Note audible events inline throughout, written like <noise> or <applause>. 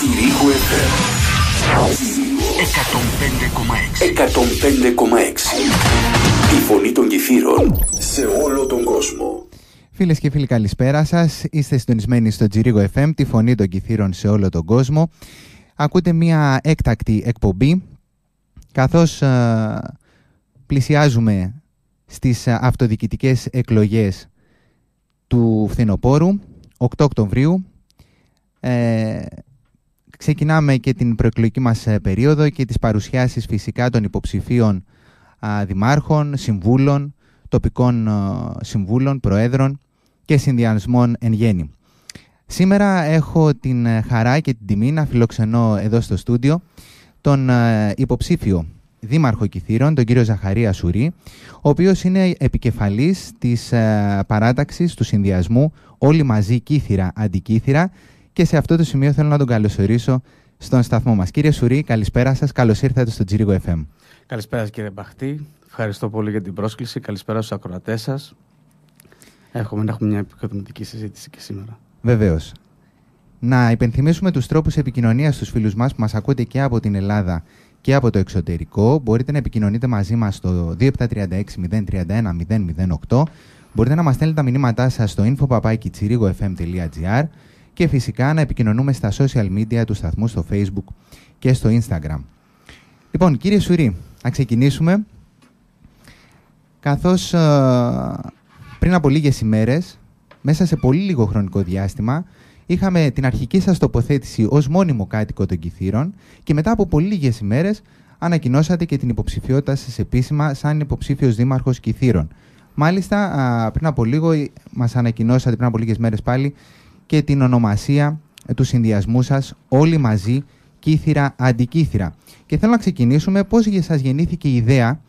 105,6 Η φωνή των κηφύρων σε όλο τον κόσμο. Φίλες και φίλοι, καλησπέρα σας. Είστε συντονισμένοι στο Τζιρίγο FM, τη φωνή των κηφύρων σε όλο τον κόσμο. Ακούτε μια έκτακτη εκπομπή, Καθώς ε, πλησιάζουμε στις ε, αυτοδιοικητικές εκλογές του φθινοπόρου, 8 Οκτωβρίου. Ε, Ξεκινάμε και την προεκλογική μας ε, περίοδο και τις παρουσιάσεις φυσικά των υποψηφίων δημάρχων, συμβούλων, τοπικών ε, συμβούλων, προέδρων και συνδυασμών εν γέννη. Σήμερα έχω την ε, χαρά και την τιμή να φιλοξενώ εδώ στο στούντιο τον υποψήφιο δήμαρχο Κιθήρων, τον κύριο Ζαχαρία Σουρή, ο οποίος είναι επικεφαλής της παράταξης του συνδυασμού «Όλοι μαζί Κύθυρα Αντικύθυρα» Και σε αυτό το σημείο θέλω να τον καλωσορίσω στον σταθμό μας. Κύριε Σουρή, καλησπέρα σας. Καλώς ήρθατε στο Τζίργο FM. Καλησπέρα κύριε Μπαχτή. Ευχαριστώ πολύ για την πρόσκληση. Καλησπέρα στους ακροατές σας. Εύχομαι να έχουμε μια επικοδομητική συζήτηση και σήμερα. Βεβαίως. Να υπενθυμίσουμε τους τρόπους επικοινωνίας στους φίλους μας που μας ακούτε και από την Ελλάδα και από το εξωτερικό. Μπορείτε να επικοινωνείτε μαζί μας στο 2736-031-008. Μπορείτε να μας στέλνετε τα μηνύματά σας στο info.papakitsirigofm.gr και φυσικά να επικοινωνούμε στα social media του σταθμού στο facebook και στο instagram. Λοιπόν, κύριε Σουρή, να ξεκινήσουμε. Καθώς ε, πριν από λίγες ημέρες, μέσα σε πολύ λίγο χρονικό διάστημα, είχαμε την αρχική σας τοποθέτηση ως μόνιμο κάτοικο των Κυθύρων και μετά από πολύ λίγες ημέρες ανακοινώσατε και την υποψηφιότητα σας επίσημα σαν υποψήφιος δήμαρχος Κυθύρων. Μάλιστα, πριν από λίγο, ε, μας ανακοινώσατε πριν από λίγες μέρες πάλι και την ονομασία ε, του συνδυασμού σας όλοι μαζί κύθυρα αντικύθυρα. Και θέλω να ξεκινήσουμε πώς σας γεννήθηκε η ιδέα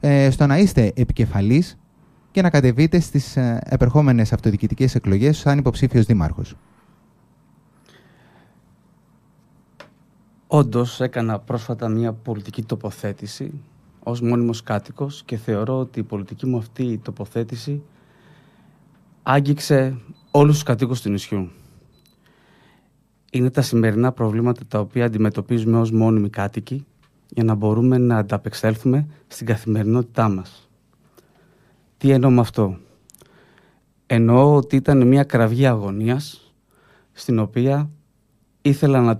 ε, στο να είστε επικεφαλής και να κατεβείτε στις ε, επερχόμενες εκλογέ εκλογές σαν υποψήφιος δήμαρχος. Όντως έκανα πρόσφατα μια πολιτική τοποθέτηση ως μόνιμος κάτοικος και θεωρώ ότι η πολιτική μου αυτή τοποθέτηση άγγιξε όλους τους κατοίκους του νησιού. Είναι τα σημερινά προβλήματα τα οποία αντιμετωπίζουμε ως μόνιμοι κάτοικοι για να μπορούμε να ανταπεξέλθουμε στην καθημερινότητά μας. Τι εννοώ με αυτό. Εννοώ ότι ήταν μια κραυγή αγωνίας στην οποία ήθελα να,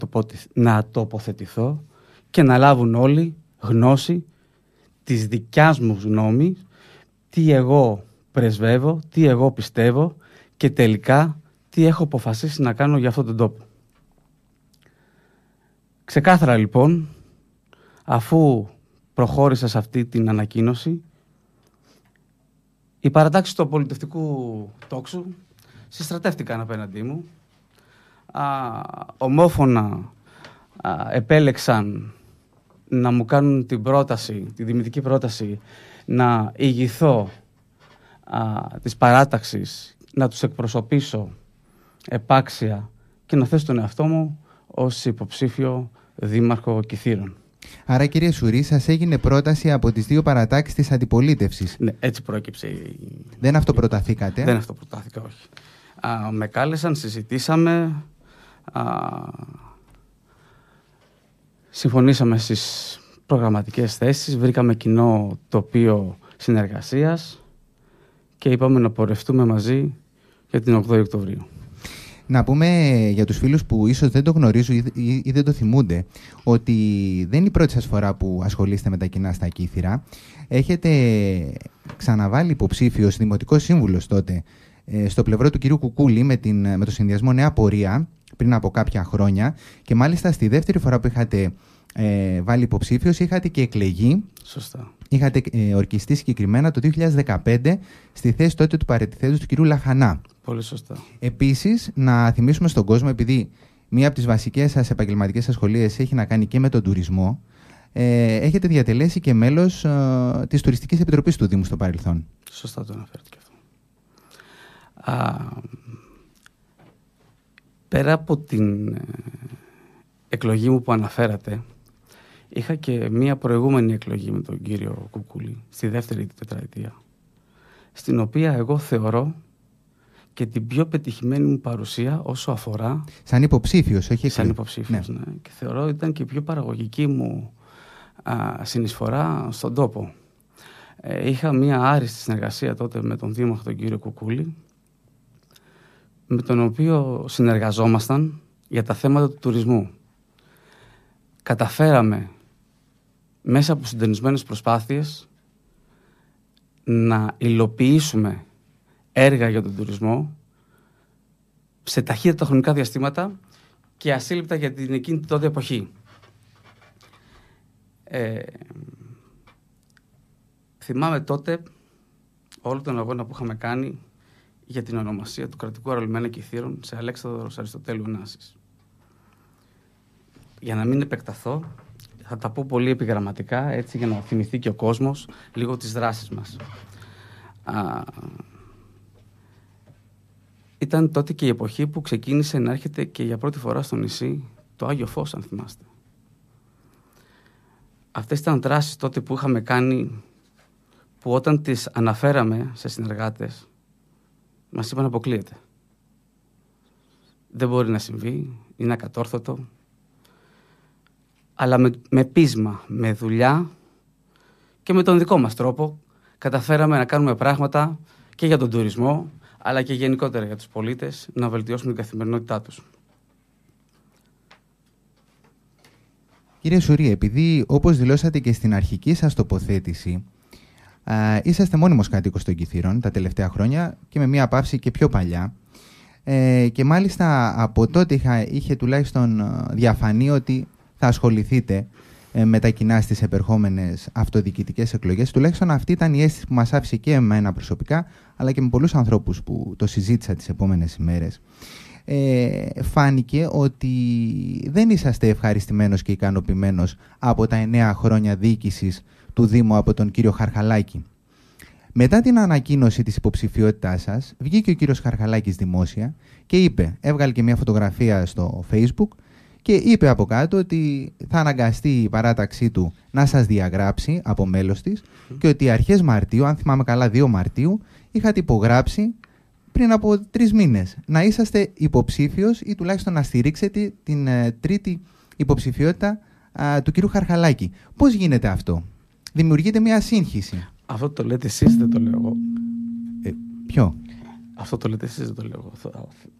να τοποθετηθώ και να λάβουν όλοι γνώση της δικιάς μου γνώμης τι εγώ πρεσβεύω, τι εγώ πιστεύω και τελικά τι έχω αποφασίσει να κάνω για αυτόν τον τόπο. Ξεκάθαρα λοιπόν, αφού προχώρησα σε αυτή την ανακοίνωση, οι παρατάξεις του πολιτευτικού τόξου συστρατεύτηκαν απέναντί μου. Α, ομόφωνα επέλεξαν να μου κάνουν την πρόταση, τη δημιουργική πρόταση, να ηγηθώ α, της παράταξης να τους εκπροσωπήσω επάξια και να θέσω τον εαυτό μου ως υποψήφιο δήμαρχο Κιθήρων. Άρα, κύριε Σουρή, σας έγινε πρόταση από τις δύο παρατάξεις της αντιπολίτευσης. Ναι, έτσι πρόκειψε. Δεν αυτοπροταθήκατε. Δεν αυτοπροτάθηκα, όχι. Α, με κάλεσαν, συζητήσαμε. Α, συμφωνήσαμε στις προγραμματικές θέσεις. Βρήκαμε κοινό τοπίο συνεργασίας και είπαμε να πορευτούμε μαζί για την 8η Οκτωβρίου. Να πούμε για τους φίλους που ίσως δεν το γνωρίζουν ή δεν το θυμούνται ότι δεν είναι η πρώτη σας φορά που ασχολείστε με τα κοινά στα Κύθυρα. Έχετε ξαναβάλει υποψήφιο δημοτικό σύμβουλος τότε ε, στο πλευρό του κυρίου Κουκούλη με, την, με το συνδυασμό Νέα Πορεία πριν από κάποια χρόνια και μάλιστα στη δεύτερη φορά που είχατε ε, βάλει υποψήφιο, είχατε και εκλεγεί. Σωστά. Είχατε ε, ορκιστεί συγκεκριμένα το 2015 στη θέση τότε του παρετηθέντου του κυρίου Λαχανά. Πολύ σωστά. Επίσης, να θυμίσουμε στον κόσμο, επειδή μία από τις βασικές σας επαγγελματικές ασχολίε έχει να κάνει και με τον τουρισμό, ε, έχετε διατελέσει και μέλος ε, της Τουριστικής Επιτροπής του Δήμου στο παρελθόν. Σωστά το αναφέρετε και αυτό. Α, πέρα από την ε, εκλογή μου που αναφέρατε, είχα και μία προηγούμενη εκλογή με τον κύριο Κουκούλη, στη δεύτερη τετραετία, στην οποία εγώ θεωρώ και την πιο πετυχημένη μου παρουσία όσο αφορά. Σαν υποψήφιος, όχι Σαν υποψήφιος, ναι. ναι. Και θεωρώ ότι ήταν και η πιο παραγωγική μου α, συνεισφορά στον τόπο. Ε, είχα μία άριστη συνεργασία τότε με τον Δήμαρχο τον κύριο Κουκούλη, με τον οποίο συνεργαζόμασταν για τα θέματα του τουρισμού. Καταφέραμε μέσα από συντονισμένες προσπάθειες να υλοποιήσουμε έργα για τον τουρισμό σε ταχύτατα χρονικά διαστήματα και ασύλληπτα για την εκείνη την τότε εποχή. Ε, θυμάμαι τότε όλο τον αγώνα που είχαμε κάνει για την ονομασία του κρατικού και θύρων σε Αλέξανδρος Αριστοτέλου Νάσης. Για να μην επεκταθώ, θα τα πω πολύ επιγραμματικά, έτσι για να θυμηθεί και ο κόσμος λίγο τις δράσεις μας. Ήταν τότε και η εποχή που ξεκίνησε να έρχεται και για πρώτη φορά στο νησί το Άγιο Φως, αν θυμάστε. Αυτές ήταν δράσεις τότε που είχαμε κάνει που όταν τις αναφέραμε σε συνεργάτες μας είπαν αποκλείεται. Δεν μπορεί να συμβεί, είναι ακατόρθωτο. Αλλά με, με πείσμα, με δουλειά και με τον δικό μας τρόπο καταφέραμε να κάνουμε πράγματα και για τον τουρισμό αλλά και γενικότερα για τους πολίτες να βελτιώσουν την καθημερινότητά τους. Κύριε Σουρή, επειδή όπως δηλώσατε και στην αρχική σας τοποθέτηση, είσαστε μόνιμος κάτοικος των Κιθήρων τα τελευταία χρόνια και με μία πάυση και πιο παλιά. Ε, και μάλιστα από τότε είχε τουλάχιστον διαφανεί ότι θα ασχοληθείτε ε, με τα κοινά στις επερχόμενες αυτοδιοικητικές εκλογές. Τουλάχιστον αυτή ήταν η αίσθηση που μας άφησε και εμένα προσωπικά, αλλά και με πολλούς ανθρώπους που το συζήτησα τις επόμενες ημέρες. Ε, φάνηκε ότι δεν είσαστε ευχαριστημένος και ικανοποιημένος από τα εννέα χρόνια διοίκησης του Δήμου από τον κύριο Χαρχαλάκη. Μετά την ανακοίνωση της υποψηφιότητάς σας, βγήκε ο κύριος Χαρχαλάκης δημόσια και είπε, έβγαλε και μια φωτογραφία στο facebook και είπε από κάτω ότι θα αναγκαστεί η παράταξή του να σας διαγράψει από μέλος της και ότι αρχές Μαρτίου, αν θυμάμαι καλά 2 Μαρτίου, είχατε υπογράψει πριν από τρεις μήνες να είσαστε υποψήφιος ή τουλάχιστον να στηρίξετε την ε, τρίτη υποψηφιότητα του κυρίου Χαρχαλάκη. Πώς γίνεται αυτό. Δημιουργείται μια σύγχυση. Αυτό το λέτε εσείς, δεν το λέω εγώ. Ε, ποιο. Αυτό το λέτε εσείς, δεν το λέω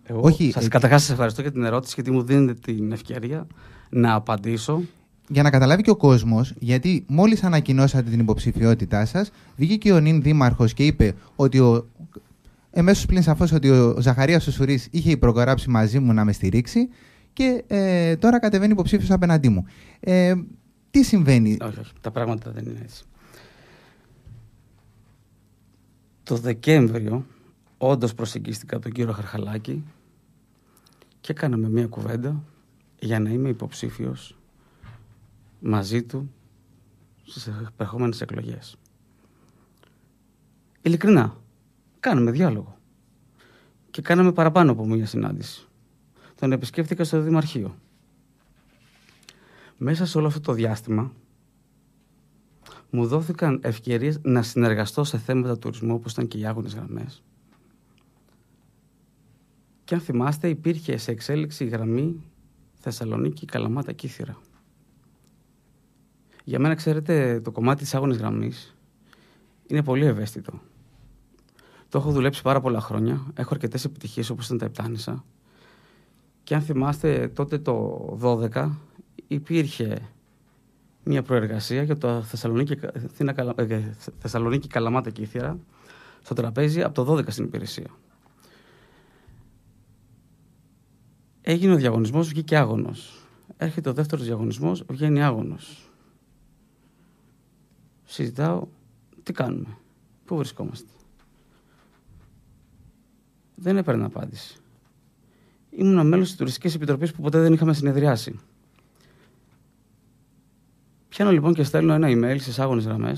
εγώ. Όχι. Σας ε... καταρχάς σας ευχαριστώ για την ερώτηση γιατί μου δίνετε την ευκαιρία να απαντήσω. Για να καταλάβει και ο κόσμος, γιατί μόλις ανακοινώσατε την υποψηφιότητά σας, βγήκε ο νυν δήμαρχος και είπε ότι ο. Εμέσως πλην σαφώς ότι ο Ζαχαρίας Σουσουρή είχε προκοράψει μαζί μου να με στηρίξει και ε, τώρα κατεβαίνει υποψήφιος απέναντί μου. Ε, τι συμβαίνει. Όχι, όχι, τα πράγματα δεν είναι έτσι. Το Δεκέμβριο Όντως προσεγγίστηκα τον κύριο Χαρχαλάκη και κάναμε μία κουβέντα για να είμαι υποψήφιος μαζί του στις επερχόμενες εκλογές. Ειλικρινά, κάναμε διάλογο και κάναμε παραπάνω από μία συνάντηση. Τον επισκέφτηκα στο Δημαρχείο. Μέσα σε όλο αυτό το διάστημα μου δόθηκαν ευκαιρίες να συνεργαστώ σε θέματα τουρισμού όπως ήταν και οι άγονες γραμμές και αν θυμάστε υπήρχε σε εξέλιξη η γραμμή Θεσσαλονίκη-Καλαμάτα-Κύθυρα. Για μένα, ξέρετε, το κομμάτι της άγωνης γραμμής είναι πολύ ευαίσθητο. Το έχω δουλέψει πάρα πολλά χρόνια, έχω αρκετές επιτυχίες όπως ήταν τα Επτάνησα. Και αν θυμάστε τότε το 12 υπήρχε μια προεργασία για το Θεσσαλονίκη-Καλαμάτα-Κύθυρα ε, στο τραπέζι από το 12 στην υπηρεσία. Έγινε ο διαγωνισμός, βγήκε άγωνος. Έρχεται ο δεύτερος διαγωνισμός, βγαίνει άγωνος. Συζητάω, τι κάνουμε, πού βρισκόμαστε. Δεν έπαιρνα απάντηση. Ήμουν μέλος της τουριστικής επιτροπής που ποτέ δεν είχαμε συνεδριάσει. Πιάνω λοιπόν και στέλνω ένα email στις άγονε γραμμέ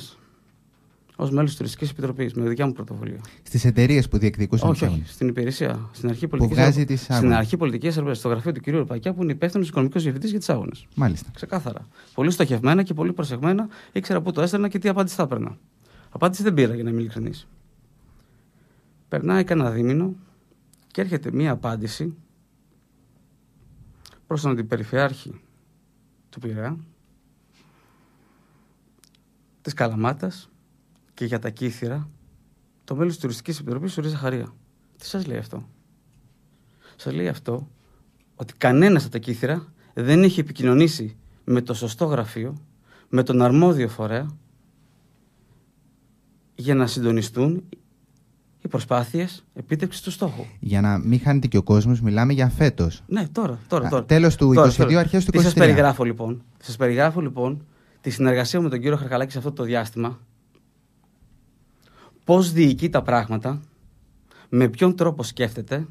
Ως μέλος της Τουριστικής Επιτροπής, με δικιά μου πρωτοβουλία. Στις εταιρείες που διεκδικούσαν Όχι, όχι, στην υπηρεσία. Στην αρχή πολιτική έρευνα, στο γραφείο του κ. Πακιά, που είναι υπεύθυνος οικονομικός διευθυντής για τις άγονε. Μάλιστα. Ξεκάθαρα. Πολύ στοχευμένα και πολύ προσεγμένα ήξερα πού το έστελνα και τι απάντηση θα έπαιρνα. Απάντηση δεν πήρα, για να είμαι ειλικρινής. Περνάει κανένα δίμηνο και έρχεται μία απάντηση προς τον αντιπεριφερειάρχη του Πειραιά, της καλαμάτας και για τα κύθυρα, το μέλος της Τουριστικής Επιτροπής ορίζει Ζαχαρία. Τι σας λέει αυτό. Σας λέει αυτό ότι κανένας από τα κύθυρα δεν έχει επικοινωνήσει με το σωστό γραφείο, με τον αρμόδιο φορέα, για να συντονιστούν οι προσπάθειες επίτευξης του στόχου. Για να μην χάνεται και ο κόσμος, μιλάμε για φέτος. Ναι, τώρα. τώρα, τώρα. Τέλος του 2022, αρχές του 2023. σα περιγράφω λοιπόν. Σας περιγράφω λοιπόν τη συνεργασία μου με τον κύριο Χαρκαλάκη σε αυτό το διάστημα πώς διοικεί τα πράγματα, με ποιον τρόπο σκέφτεται.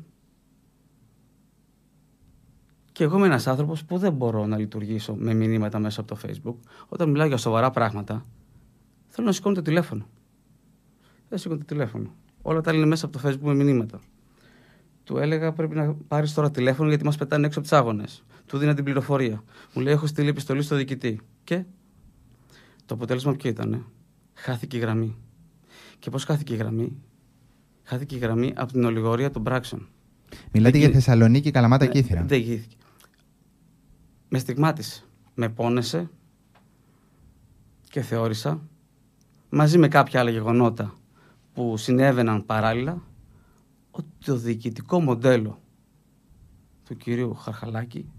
Και εγώ είμαι ένας άνθρωπος που δεν μπορώ να λειτουργήσω με μηνύματα μέσα από το Facebook. Όταν μιλάω για σοβαρά πράγματα, θέλω να σηκώνω το τηλέφωνο. Δεν σηκώνω το τηλέφωνο. Όλα τα είναι μέσα από το Facebook με μηνύματα. Του έλεγα πρέπει να πάρεις τώρα τηλέφωνο γιατί μας πετάνε έξω από τις άγονε. Του δίνα την πληροφορία. Μου λέει: Έχω στείλει επιστολή στο διοικητή. Και το αποτέλεσμα ποιο ήταν. Χάθηκε η γραμμή. Και πώς χάθηκε η γραμμή, Χάθηκε η γραμμή από την ολιγορία των πράξεων. Μιλάτε για Θεσσαλονίκη, Καλαμάτα και Ήθυρα. Δεν γύθηκε. Με στιγμάτισε. Με πόνεσε και θεώρησα μαζί με κάποια άλλα γεγονότα που συνέβαιναν παράλληλα ότι το διοικητικό μοντέλο του κυρίου Χαρχαλάκη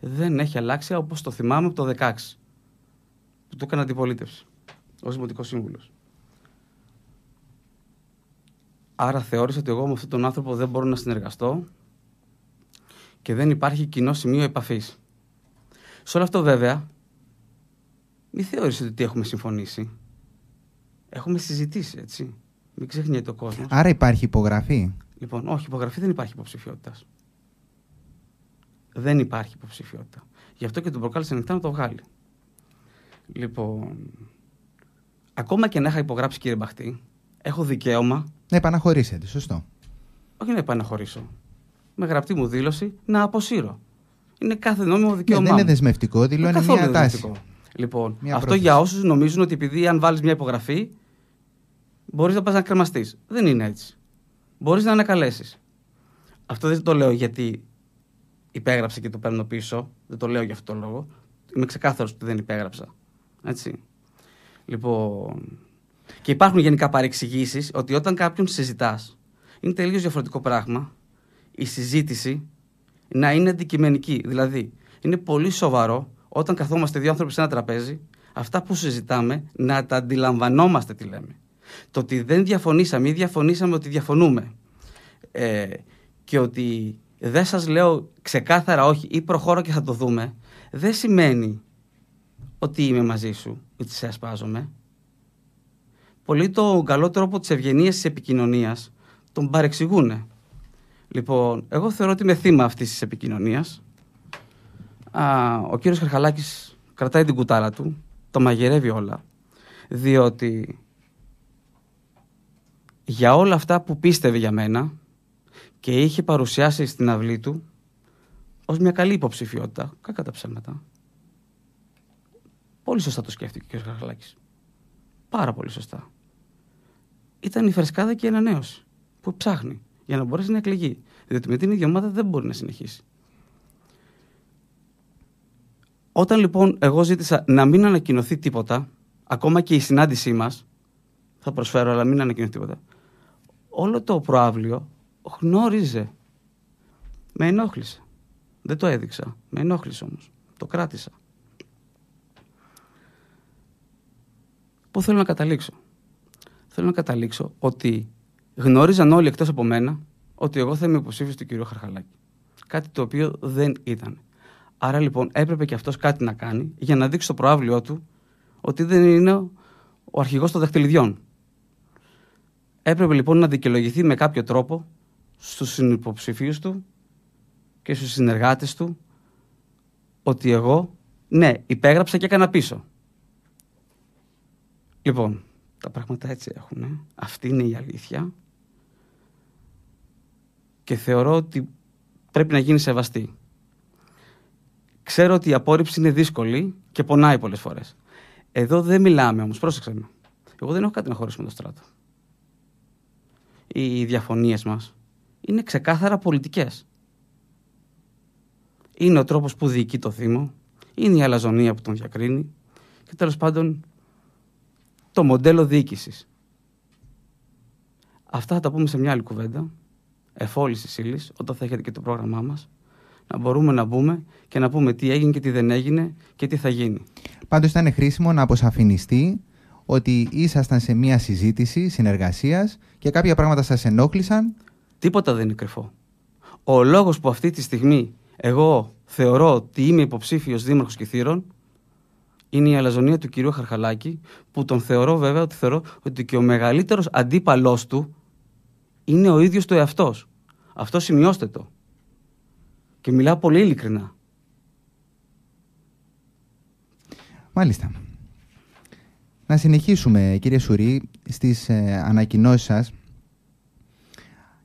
δεν έχει αλλάξει όπως το θυμάμαι από το 16 που το έκανα αντιπολίτευση ως Δημοτικός Σύμβουλος. Άρα θεώρησε ότι εγώ με αυτόν τον άνθρωπο δεν μπορώ να συνεργαστώ και δεν υπάρχει κοινό σημείο επαφής. Σε όλο αυτό βέβαια, μη θεώρησε ότι έχουμε συμφωνήσει. Έχουμε συζητήσει, έτσι. Μην ξεχνιέται το κόσμος. Άρα υπάρχει υπογραφή. Λοιπόν, όχι, υπογραφή δεν υπάρχει υποψηφιότητας. Δεν υπάρχει υποψηφιότητα. Γι' αυτό και τον προκάλεσε ανοιχτά να το βγάλει. Λοιπόν, ακόμα και να είχα υπογράψει, κύριε Μπαχτή, έχω δικαίωμα. Να επαναχωρήσετε, σωστό. Όχι να επαναχωρήσω. Με γραπτή μου δήλωση να αποσύρω. Είναι κάθε νόμιμο ναι, δικαίωμα. Ε, δεν είναι δεσμευτικό, δηλώνει μια τάση. Λοιπόν, μια αυτό για όσους νομίζουν ότι επειδή αν βάλεις μια υπογραφή μπορείς να πας να κρεμαστείς. Δεν είναι έτσι. Μπορείς να ανακαλέσεις. Αυτό δεν το λέω γιατί υπέγραψε και το παίρνω πίσω. Δεν το λέω για αυτόν τον λόγο. Είμαι ξεκάθαρος ότι δεν υπέγραψα. Έτσι. Λοιπόν, και υπάρχουν γενικά παρεξηγήσεις ότι όταν κάποιον συζητάς, είναι τελείως διαφορετικό πράγμα η συζήτηση να είναι αντικειμενική. Δηλαδή, είναι πολύ σοβαρό όταν καθόμαστε δύο άνθρωποι σε ένα τραπέζι, αυτά που συζητάμε να τα αντιλαμβανόμαστε τι λέμε. Το ότι δεν διαφωνήσαμε ή διαφωνήσαμε ότι διαφωνούμε ε, και ότι δεν σας λέω ξεκάθαρα όχι ή προχώρω και θα το δούμε, δεν σημαίνει ότι είμαι μαζί σου, ή ότι σε ασπάζομαι. Πολύ τον καλό τρόπο τη ευγενία της επικοινωνίας τον παρεξηγούν. Λοιπόν, εγώ θεωρώ ότι είμαι θύμα αυτής της επικοινωνίας. Ο κύριος Χαρχαλάκης κρατάει την κουτάλα του, το μαγειρεύει όλα. Διότι για όλα αυτά που πίστευε για μένα και είχε παρουσιάσει στην αυλή του ως μια καλή υποψηφιότητα, κακά τα ψέματα. Πολύ σωστά το σκέφτηκε ο κύριος Χαρχαλάκης. Πάρα πολύ σωστά ήταν η φρεσκάδα και η ανανέωση που ψάχνει για να μπορέσει να εκλεγεί. Διότι με την ίδια ομάδα δεν μπορεί να συνεχίσει. Όταν λοιπόν εγώ ζήτησα να μην ανακοινωθεί τίποτα, ακόμα και η συνάντησή μας, θα προσφέρω, αλλά μην ανακοινωθεί τίποτα, όλο το προάβλιο γνώριζε. Με ενόχλησε. Δεν το έδειξα. Με ενόχλησε όμως. Το κράτησα. Πού θέλω να καταλήξω. Θέλω να καταλήξω ότι γνώριζαν όλοι εκτός από μένα ότι εγώ θα είμαι υποψήφιος του κυρίου Χαρχαλάκη. Κάτι το οποίο δεν ήταν. Άρα λοιπόν έπρεπε και αυτός κάτι να κάνει για να δείξει το προάβλιο του ότι δεν είναι ο αρχηγός των δαχτυλιδιών. Έπρεπε λοιπόν να δικαιολογηθεί με κάποιο τρόπο στους συνυποψηφίους του και στους συνεργάτες του ότι εγώ, ναι, υπέγραψα και έκανα πίσω. Λοιπόν, τα πράγματα έτσι έχουν. Ε. Αυτή είναι η αλήθεια. Και θεωρώ ότι πρέπει να γίνει σεβαστή. Ξέρω ότι η απόρριψη είναι δύσκολη και πονάει πολλές φορές. Εδώ δεν μιλάμε όμως, πρόσεξε με. Εγώ δεν έχω κάτι να χωρίσω με το στράτο. Οι διαφωνίες μας είναι ξεκάθαρα πολιτικές. Είναι ο τρόπος που διοικεί το Δήμο, είναι η αλαζονία που τον διακρίνει και τέλος πάντων το μοντέλο διοίκησης. Αυτά θα τα πούμε σε μια άλλη κουβέντα, της ύλης, όταν θα έχετε και το πρόγραμμά μας, να μπορούμε να μπούμε και να πούμε τι έγινε και τι δεν έγινε και τι θα γίνει. Πάντως ήταν χρήσιμο να αποσαφινιστεί ότι ήσασταν σε μια συζήτηση συνεργασίας και κάποια πράγματα σας ενόχλησαν. Τίποτα δεν είναι κρυφό. Ο λόγος που αυτή τη στιγμή εγώ θεωρώ ότι είμαι υποψήφιος δήμαρχος Κυθύρων είναι η αλαζονία του κυρίου Χαρχαλάκη, που τον θεωρώ βέβαια ότι θεωρώ ότι και ο μεγαλύτερος αντίπαλός του είναι ο ίδιος το εαυτός. Αυτό σημειώστε το. Και μιλάω πολύ ειλικρινά. Μάλιστα. Να συνεχίσουμε, κύριε Σουρή, στις ε, ανακοινώσεις σας.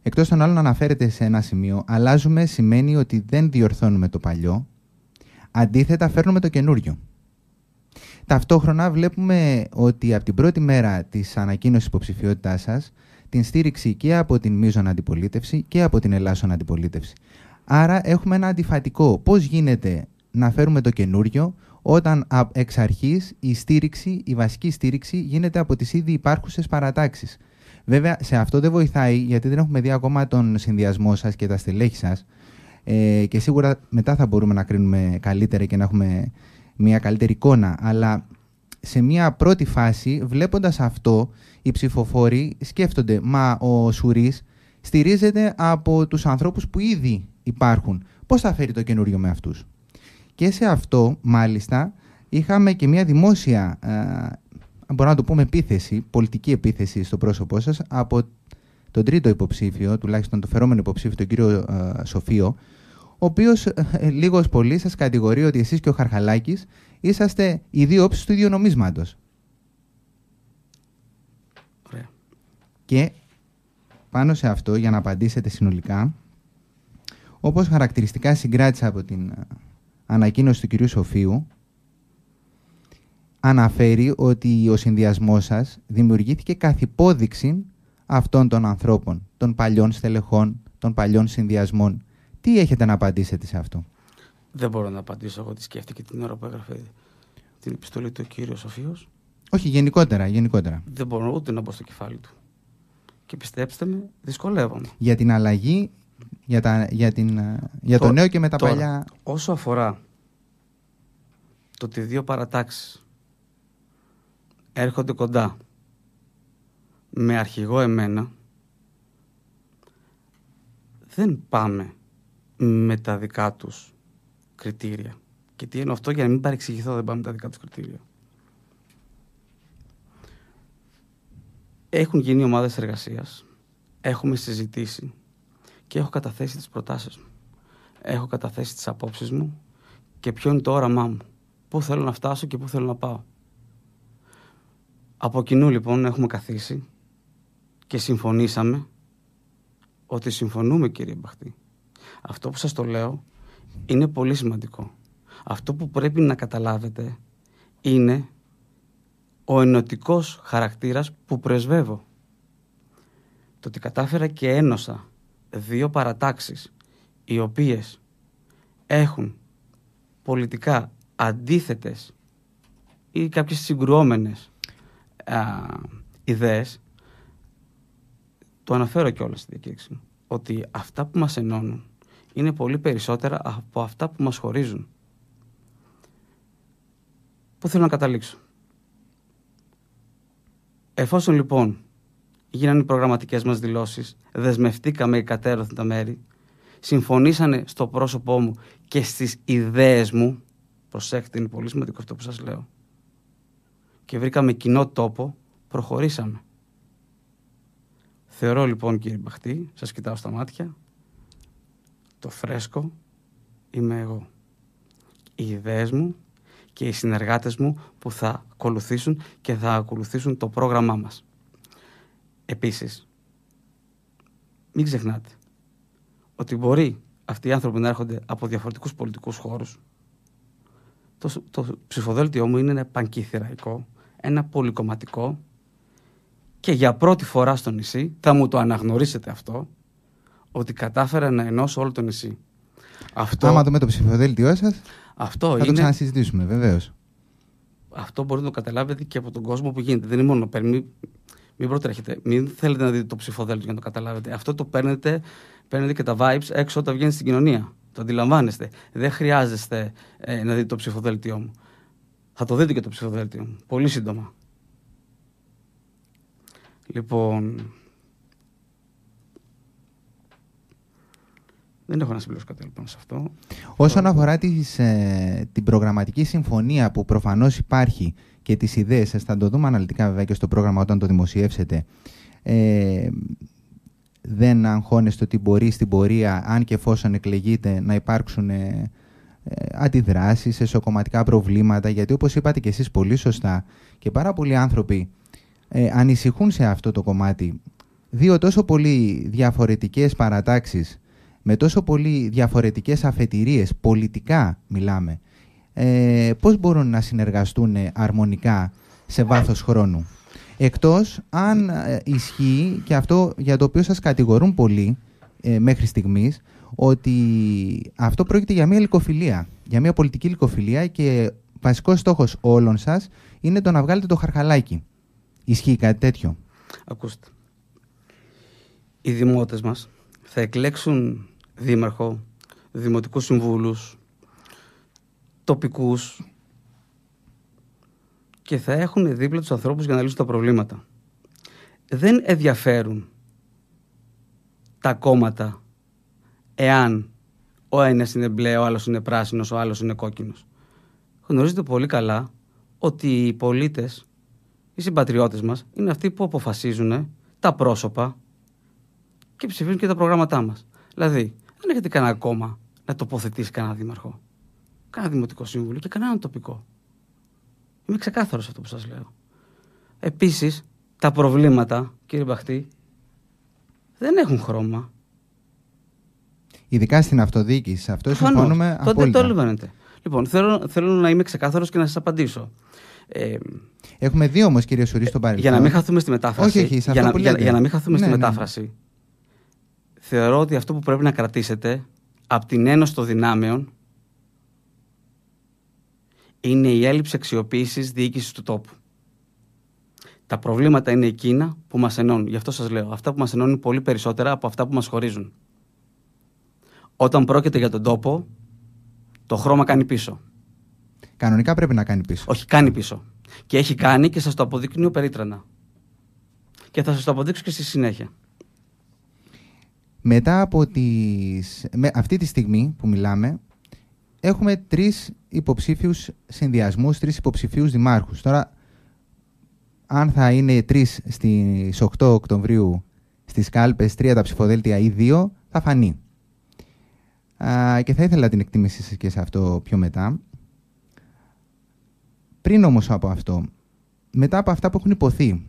Εκτός των άλλων αναφέρεται σε ένα σημείο. Αλλάζουμε σημαίνει ότι δεν διορθώνουμε το παλιό. Αντίθετα, φέρνουμε το καινούριο. Ταυτόχρονα βλέπουμε ότι από την πρώτη μέρα της ανακοίνωσης υποψηφιότητάς σας την στήριξη και από την Μίζων Αντιπολίτευση και από την Ελλάσσον Αντιπολίτευση. Άρα έχουμε ένα αντιφατικό. Πώς γίνεται να φέρουμε το καινούριο όταν εξ αρχής η στήριξη, η βασική στήριξη γίνεται από τις ήδη υπάρχουσες παρατάξεις. Βέβαια, σε αυτό δεν βοηθάει, γιατί δεν έχουμε δει ακόμα τον συνδυασμό σας και τα στελέχη σας. Ε, και σίγουρα μετά θα μπορούμε να κρίνουμε καλύτερα και να έχουμε μια καλύτερη εικόνα. Αλλά σε μια πρώτη φάση, βλέποντας αυτό, οι ψηφοφόροι σκέφτονται «Μα ο Σουρίς στηρίζεται από τους ανθρώπους που ήδη υπάρχουν. Πώς θα φέρει το καινούριο με αυτούς. Και σε αυτό, μάλιστα, είχαμε και μια δημόσια, ε, μπορώ να το πούμε, επίθεση, πολιτική επίθεση στο πρόσωπό σας από τον τρίτο υποψήφιο, τουλάχιστον το φερόμενο υποψήφιο, τον κύριο ε, Σοφίο, ο οποίος ε, ε, λίγος πολύ σας κατηγορεί ότι εσείς και ο Χαρχαλάκης είσαστε οι δύο όψεις του ίδιου νομίσματος. Και πάνω σε αυτό, για να απαντήσετε συνολικά, όπως χαρακτηριστικά συγκράτησα από την ε, ανακοίνωση του κυρίου Σοφίου, αναφέρει ότι ο συνδυασμός σας δημιουργήθηκε καθ' υπόδειξη αυτών των ανθρώπων, των παλιών στελεχών, των παλιών συνδυασμών τι έχετε να απαντήσετε σε αυτό. Δεν μπορώ να απαντήσω εγώ τη σκέφτηκε την ώρα που έγραφε την επιστολή του κύριο Σοφίος. Όχι, γενικότερα, γενικότερα. Δεν μπορώ ούτε να μπω στο κεφάλι του. Και πιστέψτε με, δυσκολεύομαι. Για την αλλαγή, για, τα, για, την, ε, για το νέο και με τα παλιά. Όσο αφορά το ότι δύο παρατάξεις έρχονται κοντά με αρχηγό εμένα, δεν πάμε με τα δικά τους κριτήρια. Και τι εννοώ αυτό για να μην παρεξηγηθώ, δεν πάμε τα δικά τους κριτήρια. Έχουν γίνει ομάδες εργασίας, έχουμε συζητήσει και έχω καταθέσει τις προτάσεις μου. Έχω καταθέσει τις απόψεις μου και ποιο είναι το όραμά μου. Πού θέλω να φτάσω και πού θέλω να πάω. Από κοινού λοιπόν έχουμε καθίσει και συμφωνήσαμε ότι συμφωνούμε κύριε Μπαχτή αυτό που σας το λέω είναι πολύ σημαντικό. Αυτό που πρέπει να καταλάβετε είναι ο ενωτικός χαρακτήρας που πρεσβεύω. Το ότι κατάφερα και ένωσα δύο παρατάξεις οι οποίες έχουν πολιτικά αντίθετες ή κάποιες συγκρουόμενες α, ιδέες το αναφέρω και όλα στη μου. ότι αυτά που μας ενώνουν είναι πολύ περισσότερα από αυτά που μας χωρίζουν. Πού θέλω να καταλήξω. Εφόσον λοιπόν γίνανε οι προγραμματικές μας δηλώσεις, δεσμευτήκαμε οι τα μέρη, συμφωνήσανε στο πρόσωπό μου και στις ιδέες μου, προσέξτε, είναι πολύ σημαντικό αυτό που σας λέω, και βρήκαμε κοινό τόπο, προχωρήσαμε. Θεωρώ λοιπόν κύριε Μπαχτή, σας κοιτάω στα μάτια, το φρέσκο είμαι εγώ. Οι ιδέες μου και οι συνεργάτες μου που θα ακολουθήσουν και θα ακολουθήσουν το πρόγραμμά μας. Επίσης, μην ξεχνάτε ότι μπορεί αυτοί οι άνθρωποι να έρχονται από διαφορετικούς πολιτικούς χώρους. Το, το ψηφοδέλτιό μου είναι ένα ένα πολυκομματικό και για πρώτη φορά στο νησί, θα μου το αναγνωρίσετε αυτό, ότι κατάφερα να ενώσω όλο το νησί. Αυτό... Άμα το με το ψηφοδέλτιό σας. Αυτό θα είναι... το ξανασυζητήσουμε, βεβαίως. Αυτό μπορείτε να το καταλάβετε και από τον κόσμο που γίνεται. Δεν είναι μόνο Μην προτρέχετε. Μην θέλετε να δείτε το ψηφοδέλτιο για να το καταλάβετε. Αυτό το παίρνετε, παίρνετε και τα vibes έξω όταν βγαίνει στην κοινωνία. Το αντιλαμβάνεστε. Δεν χρειάζεστε ε, να δείτε το ψηφοδέλτιό μου. Θα το δείτε και το ψηφοδέλτιο μου. Πολύ σύντομα. Λοιπόν, Δεν έχω να συμπληρώσω κάτι λοιπόν σε αυτό. Όσον αφορά τις, ε, την προγραμματική συμφωνία που προφανώς υπάρχει και τις ιδέες σας, θα το δούμε αναλυτικά βέβαια και στο πρόγραμμα όταν το δημοσιεύσετε. Ε, δεν αγχώνεστε ότι μπορεί στην πορεία, αν και εφόσον εκλεγείτε, να υπάρξουν ε, ε αντιδράσεις, εσωκομματικά προβλήματα, γιατί όπως είπατε και εσείς πολύ σωστά και πάρα πολλοί άνθρωποι ε, ανησυχούν σε αυτό το κομμάτι. Δύο τόσο πολύ διαφορετικές παρατάξεις με τόσο πολύ διαφορετικές αφετηρίες, πολιτικά μιλάμε, ε, πώς μπορούν να συνεργαστούν αρμονικά σε βάθος χρόνου. Εκτός αν ε, ισχύει, και αυτό για το οποίο σας κατηγορούν πολύ ε, μέχρι στιγμής, ότι αυτό πρόκειται για μια λικοφιλία, για μια πολιτική λικοφιλία και βασικός στόχος όλων σας είναι το να βγάλετε το χαρχαλάκι. Ισχύει κάτι τέτοιο. Ακούστε. Οι δημότες μας θα εκλέξουν δήμαρχο, Δημοτικούς συμβούλους, τοπικούς και θα έχουν δίπλα τους ανθρώπους για να λύσουν τα προβλήματα. Δεν ενδιαφέρουν τα κόμματα εάν ο ένας είναι μπλε, ο άλλος είναι πράσινος, ο άλλος είναι κόκκινος. Γνωρίζετε πολύ καλά ότι οι πολίτες, οι συμπατριώτες μας, είναι αυτοί που αποφασίζουν τα πρόσωπα και ψηφίζουν και τα προγράμματά μας. Δηλαδή, δεν έχετε κανένα κόμμα να τοποθετήσει κανένα δήμαρχο, κανένα δημοτικό σύμβουλο και κανέναν τοπικό. Είμαι ξεκάθαρος αυτό που σας λέω. Επίσης, τα προβλήματα, κύριε Μπαχτή, δεν έχουν χρώμα. Ειδικά στην αυτοδιοίκηση. Αυτό συμφώνουμε αυτό. Τότε το λιβάνετε. Λοιπόν, θέλω, θέλω να είμαι ξεκάθαρος και να σας απαντήσω. Ε, Έχουμε δύο όμως, κύριε Σουρή, στον ε, παρελθόν. Για να μην χαθούμε στη μετάφραση. Όχι, όχι, για, να, μην χαθούμε ναι, στη ναι. μετάφραση θεωρώ ότι αυτό που πρέπει να κρατήσετε από την ένωση των δυνάμεων είναι η έλλειψη αξιοποίησης διοίκησης του τόπου. Τα προβλήματα είναι εκείνα που μας ενώνουν. Γι' αυτό σας λέω: Αυτά που μας ενώνουν πολύ περισσότερα από αυτά που μας χωρίζουν. Όταν πρόκειται για τον τόπο, το χρώμα κάνει πίσω. Κανονικά πρέπει να κάνει πίσω. Όχι, κάνει πίσω. Και έχει κάνει και σας το αποδεικνύω περίτρανα. Και θα σας το αποδείξω και στη συνέχεια. Μετά από αυτή τη στιγμή που μιλάμε, έχουμε τρεις υποψήφιους συνδυασμούς, τρεις υποψηφίους δημάρχους. Τώρα, αν θα είναι τρεις στις 8 Οκτωβρίου στις κάλπες, τρία τα ψηφοδέλτια ή δύο, θα φανεί. Α, και θα ήθελα την εκτίμησή σας και σε αυτό πιο μετά. Πριν όμως από αυτό, μετά από αυτά που έχουν υποθεί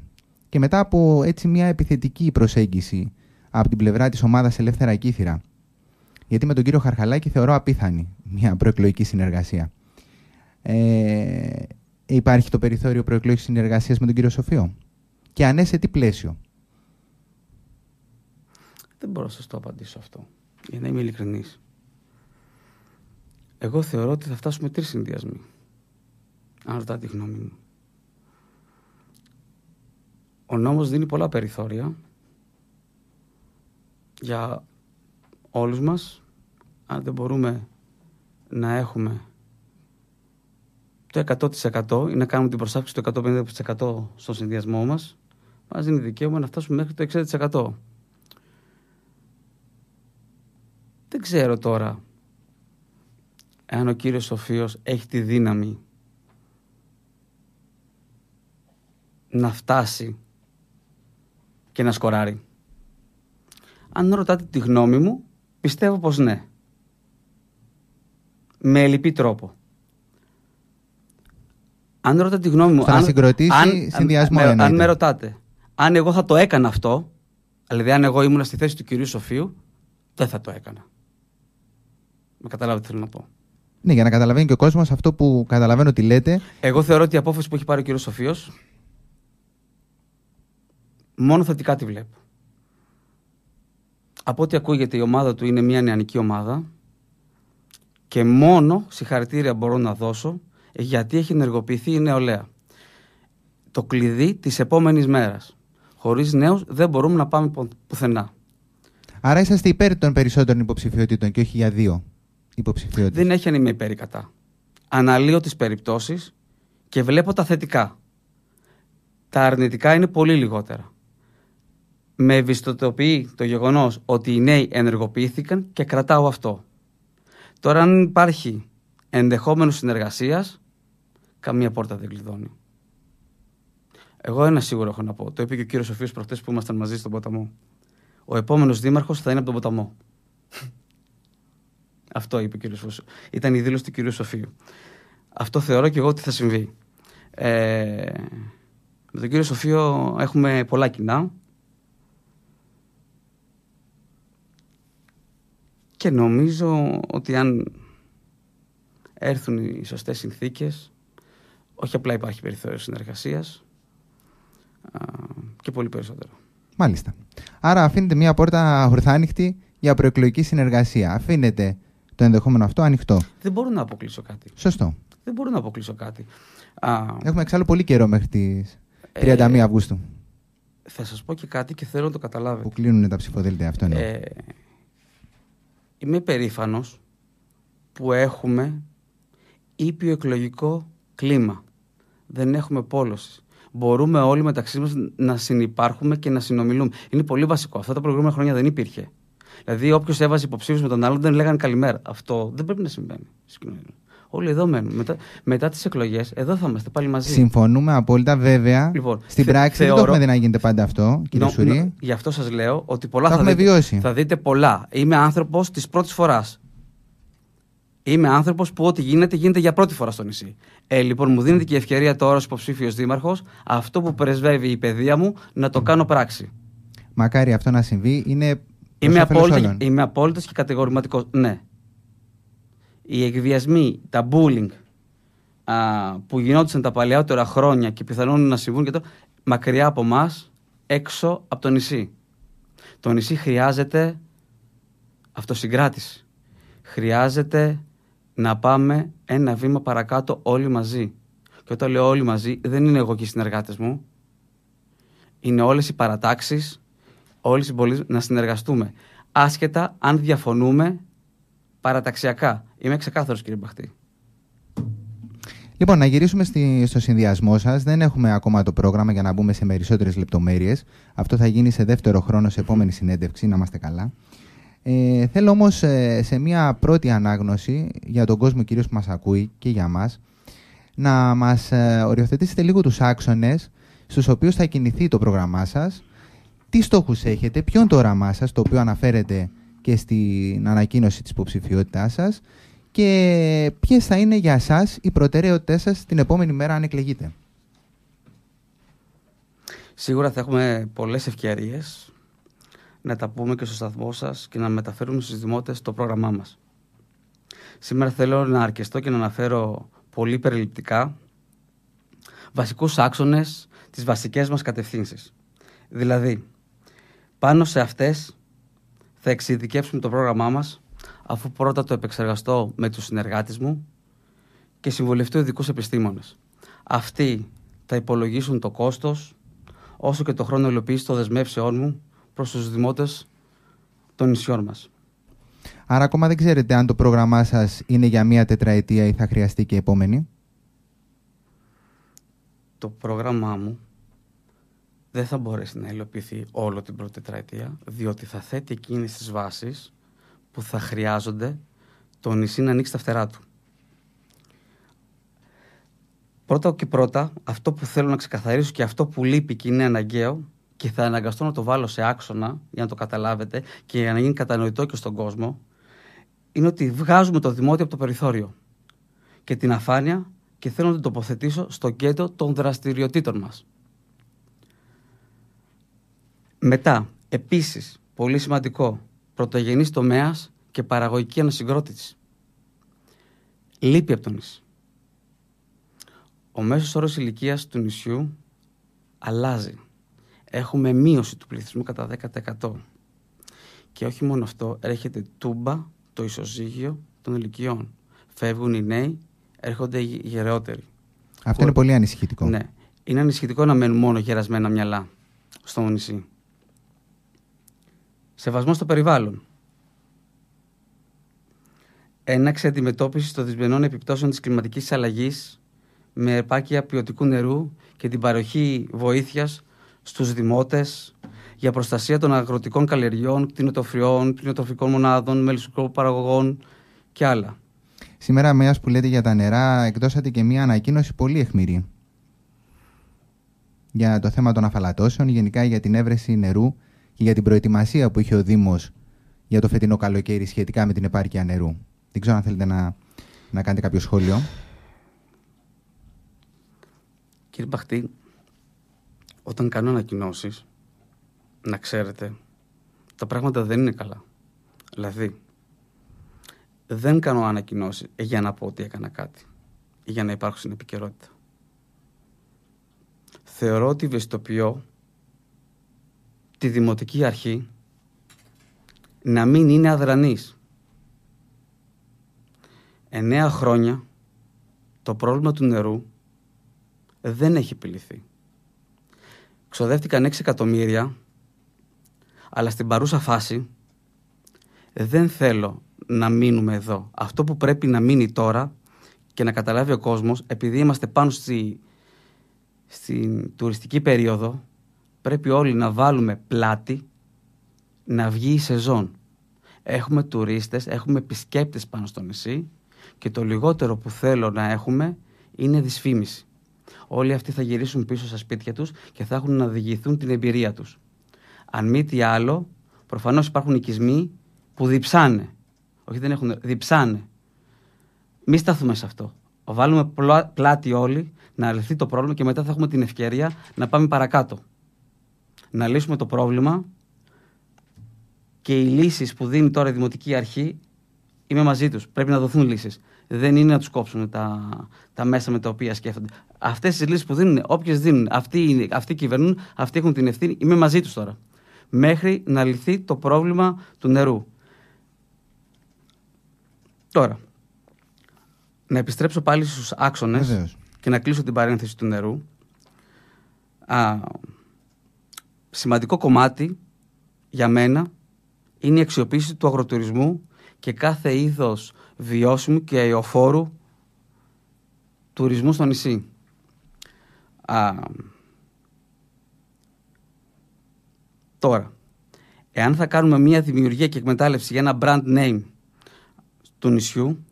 και μετά από έτσι μια επιθετική προσέγγιση από την πλευρά της ομάδας Ελεύθερα Κύθυρα. Γιατί με τον κύριο Χαρχαλάκη θεωρώ απίθανη μια προεκλογική συνεργασία. Ε, υπάρχει το περιθώριο προεκλογικής συνεργασίας με τον κύριο Σοφίο. Και αν ναι, τι πλαίσιο. Δεν μπορώ να σας το απαντήσω αυτό. Για να είμαι ειλικρινής. Εγώ θεωρώ ότι θα φτάσουμε τρεις συνδυασμοί. Αν ρωτάτε τη γνώμη μου. Ο νόμος δίνει πολλά περιθώρια για όλους μας αν δεν μπορούμε να έχουμε το 100% ή να κάνουμε την προσάρτηση του 150% στον συνδυασμό μας μας δίνει δικαίωμα να φτάσουμε μέχρι το 60%. Δεν ξέρω τώρα εάν ο κύριος Σοφίος έχει τη δύναμη να φτάσει και να σκοράρει. Αν ρωτάτε τη γνώμη μου, πιστεύω πως ναι. Με ελληπή τρόπο. Αν ρωτάτε τη γνώμη μου... Θα αν, συγκροτήσει αν, συνδυασμό αν, αν με ρωτάτε, αν εγώ θα το έκανα αυτό, δηλαδή αν εγώ ήμουν στη θέση του κυρίου Σοφίου, δεν θα το έκανα. Με καταλάβετε τι θέλω να πω. Ναι, για να καταλαβαίνει και ο κόσμος αυτό που καταλαβαίνω τι λέτε. Εγώ θεωρώ ότι η απόφαση που έχει πάρει ο κύριος Σοφίος, Μόνο θετικά τη βλέπω από ό,τι ακούγεται η ομάδα του είναι μια νεανική ομάδα και μόνο συγχαρητήρια μπορώ να δώσω ε, γιατί έχει ενεργοποιηθεί η νεολαία. Το κλειδί της επόμενης μέρας. Χωρίς νέους δεν μπορούμε να πάμε πουθενά. Άρα είσαστε υπέρ των περισσότερων υποψηφιότητων και όχι για δύο υποψηφιότητες. Δεν έχει αν είμαι υπέρ κατά. Αναλύω τις περιπτώσεις και βλέπω τα θετικά. Τα αρνητικά είναι πολύ λιγότερα με ευαισθητοποιεί το γεγονός ότι οι νέοι ενεργοποιήθηκαν και κρατάω αυτό. Τώρα, αν υπάρχει ενδεχόμενος συνεργασίας, καμία πόρτα δεν κλειδώνει. Εγώ ένα σίγουρο έχω να πω. Το είπε και ο κύριος Σοφίος προχτές που ήμασταν μαζί στον ποταμό. Ο επόμενος δήμαρχος θα είναι από τον ποταμό. <laughs> Αυτό είπε ο κύριος Σοφίο. Ήταν η δήλωση του κυρίου Σοφίου. Αυτό θεωρώ και εγώ ότι θα συμβεί. Ε, με τον κύριο Σοφίο έχουμε πολλά κοινά. Και νομίζω ότι αν έρθουν οι σωστές συνθήκες, όχι απλά υπάρχει περιθώριο συνεργασίας α, και πολύ περισσότερο. Μάλιστα. Άρα αφήνετε μια πόρτα ορθάνυχτη για προεκλογική συνεργασία. Αφήνετε το ενδεχόμενο αυτό ανοιχτό. Δεν μπορώ να αποκλείσω κάτι. Σωστό. Δεν μπορώ να αποκλείσω κάτι. Έχουμε εξάλλου πολύ καιρό μέχρι τις 31 ε, Αυγούστου. Θα σας πω και κάτι και θέλω να το καταλάβετε. Που κλείνουν τα ψηφοδέλτια, αυτό ε, Είμαι περήφανος που έχουμε ήπιο εκλογικό κλίμα. Δεν έχουμε πόλωση. Μπορούμε όλοι μεταξύ μας να συνεπάρχουμε και να συνομιλούμε. Είναι πολύ βασικό. Αυτά τα προηγούμενα χρόνια δεν υπήρχε. Δηλαδή, όποιος έβαζε υποψήφιος με τον άλλον δεν λέγανε καλημέρα. Αυτό δεν πρέπει να συμβαίνει στην Όλοι εδώ μένουν. Μετά, μετά τις εκλογές, εδώ θα είμαστε πάλι μαζί. Συμφωνούμε απόλυτα, βέβαια. Λοιπόν, Στην πράξη δεν το έχουμε δει να γίνεται πάντα αυτό, κύριε νο, Σουρή. Νο, γι' αυτό σας λέω ότι πολλά θα, δείτε, θα δείτε πολλά. Είμαι άνθρωπος της πρώτης φοράς. Είμαι άνθρωπος που ό,τι γίνεται, γίνεται για πρώτη φορά στο νησί. Ε, λοιπόν, μου δίνεται και η ευκαιρία τώρα ως υποψήφιος δήμαρχος αυτό που πρεσβεύει η παιδεία μου να το κάνω πράξη. Μακάρι αυτό να συμβεί. Είναι είμαι απόλυτα, και κατηγορηματικός. Ναι, οι εκβιασμοί, τα bullying α, που γινόντουσαν τα παλαιότερα χρόνια και πιθανόν να συμβούν και το μακριά από εμά, έξω από το νησί. Το νησί χρειάζεται αυτοσυγκράτηση. Χρειάζεται να πάμε ένα βήμα παρακάτω όλοι μαζί. Και όταν λέω όλοι μαζί, δεν είναι εγώ και οι συνεργάτες μου. Είναι όλες οι παρατάξεις, όλοι οι συμπολίτε να συνεργαστούμε. Άσχετα αν διαφωνούμε παραταξιακά. Είμαι ξεκάθαρος, κύριε Μπαχτή. Λοιπόν, να γυρίσουμε στη, στο συνδυασμό σας. Δεν έχουμε ακόμα το πρόγραμμα για να μπούμε σε περισσότερες λεπτομέρειες. Αυτό θα γίνει σε δεύτερο χρόνο, σε επόμενη συνέντευξη, να είμαστε καλά. Ε, θέλω όμως ε, σε μια πρώτη ανάγνωση για τον κόσμο κυρίως που μας ακούει και για μας να μας ε, οριοθετήσετε λίγο τους άξονες στους οποίους θα κινηθεί το πρόγραμμά σας. Τι στόχους έχετε, ποιο είναι το όραμά σας, το οποίο αναφέρεται και στην ανακοίνωση της υποψηφιότητάς σας και ποιες θα είναι για σας οι προτεραιότητες σας την επόμενη μέρα, αν εκλεγείτε. Σίγουρα θα έχουμε πολλές ευκαιρίες να τα πούμε και στο σταθμό σας και να μεταφέρουμε στους δημότες το πρόγραμμά μας. Σήμερα θέλω να αρκεστώ και να αναφέρω πολύ περιληπτικά βασικούς άξονες τις βασικές μας κατευθύνσεις. Δηλαδή, πάνω σε αυτές θα εξειδικεύσουμε το πρόγραμμά μας αφού πρώτα το επεξεργαστώ με τους συνεργάτες μου και συμβουλευτώ ειδικούς επιστήμονες. Αυτοί θα υπολογίσουν το κόστος όσο και το χρόνο υλοποίησης των δεσμεύσεών μου προς τους δημότες των νησιών μας. Άρα ακόμα δεν ξέρετε αν το πρόγραμμά σας είναι για μία τετραετία ή θα χρειαστεί και επόμενη. Το πρόγραμμά μου δεν θα μπορέσει να υλοποιηθεί όλο την πρώτη τετραετία, διότι θα θέτει εκείνες τις βάσεις που θα χρειάζονται το νησί να ανοίξει τα φτερά του. Πρώτα και πρώτα, αυτό που θέλω να ξεκαθαρίσω και αυτό που λείπει και είναι αναγκαίο και θα αναγκαστώ να το βάλω σε άξονα για να το καταλάβετε και για να γίνει κατανοητό και στον κόσμο, είναι ότι βγάζουμε το δημότιο από το περιθώριο και την αφάνεια και θέλω να το τοποθετήσω στο κέντρο των δραστηριοτήτων μας. Μετά, επίσης, πολύ σημαντικό, πρωτογενής τομέας και παραγωγική ανασυγκρότηση. Λείπει από το νησί. Ο μέσος όρος ηλικίας του νησιού αλλάζει. Έχουμε μείωση του πληθυσμού κατά 10%. Και όχι μόνο αυτό, έρχεται τούμπα το ισοζύγιο των ηλικιών. Φεύγουν οι νέοι, έρχονται οι γεραιότεροι. Αυτό είναι πολύ ανησυχητικό. Ναι. Είναι ανησυχητικό να μένουν μόνο γερασμένα μυαλά στο νησί. Σεβασμό στο περιβάλλον. Έναξη αντιμετώπισης των δυσμενών επιπτώσεων της κλιματικής αλλαγής με επάκεια ποιοτικού νερού και την παροχή βοήθειας στους δημότες για προστασία των αγροτικών καλλιεργειών, κτηνοτοφριών, κτηνοτοφικών μονάδων, μελισσοκοπικών παραγωγών και άλλα. Σήμερα, μια που λέτε για τα νερά, εκδώσατε και μια ανακοίνωση πολύ αιχμηρή για το θέμα των αφαλατώσεων, γενικά για την έβρεση νερού και για την προετοιμασία που είχε ο Δήμος για το φετινό καλοκαίρι σχετικά με την επάρκεια νερού. Δεν ξέρω αν θέλετε να, να κάνετε κάποιο σχόλιο. Κύριε Μπαχτή, όταν κάνω ανακοινώσεις, να ξέρετε, τα πράγματα δεν είναι καλά. Δηλαδή, δεν κάνω ανακοινώσεις για να πω ότι έκανα κάτι, για να στην επικαιρότητα. Θεωρώ ότι βεστοποιώ τη Δημοτική Αρχή να μην είναι αδρανής. Εννέα χρόνια το πρόβλημα του νερού δεν έχει επιληθεί. Ξοδεύτηκαν 6 εκατομμύρια, αλλά στην παρούσα φάση δεν θέλω να μείνουμε εδώ. Αυτό που πρέπει να μείνει τώρα και να καταλάβει ο κόσμος, επειδή είμαστε πάνω στην τουριστική περίοδο, πρέπει όλοι να βάλουμε πλάτη να βγει η σεζόν. Έχουμε τουρίστες, έχουμε επισκέπτες πάνω στο νησί και το λιγότερο που θέλω να έχουμε είναι δυσφήμιση. Όλοι αυτοί θα γυρίσουν πίσω στα σπίτια τους και θα έχουν να διηγηθούν την εμπειρία τους. Αν μη τι άλλο, προφανώς υπάρχουν οικισμοί που διψάνε. Όχι δεν έχουν, διψάνε. Μη σταθούμε σε αυτό. Βάλουμε πλάτη όλοι να λυθεί το πρόβλημα και μετά θα έχουμε την ευκαιρία να πάμε παρακάτω να λύσουμε το πρόβλημα και οι λύσεις που δίνει τώρα η Δημοτική Αρχή είμαι μαζί τους, πρέπει να δοθούν λύσεις. Δεν είναι να τους κόψουν τα, τα μέσα με τα οποία σκέφτονται. Αυτές οι λύσεις που δίνουν, όποιες δίνουν, αυτοί, αυτοί κυβερνούν, αυτοί έχουν την ευθύνη, είμαι μαζί τους τώρα. Μέχρι να λυθεί το πρόβλημα του νερού. Τώρα, να επιστρέψω πάλι στους άξονες και να κλείσω την παρένθεση του νερού. Α, σημαντικό κομμάτι για μένα είναι η αξιοποίηση του αγροτουρισμού και κάθε είδος βιώσιμου και αιωφόρου τουρισμού στο νησί. Α, τώρα, εάν θα κάνουμε μια δημιουργία και εκμετάλλευση για ένα brand name του νησιού,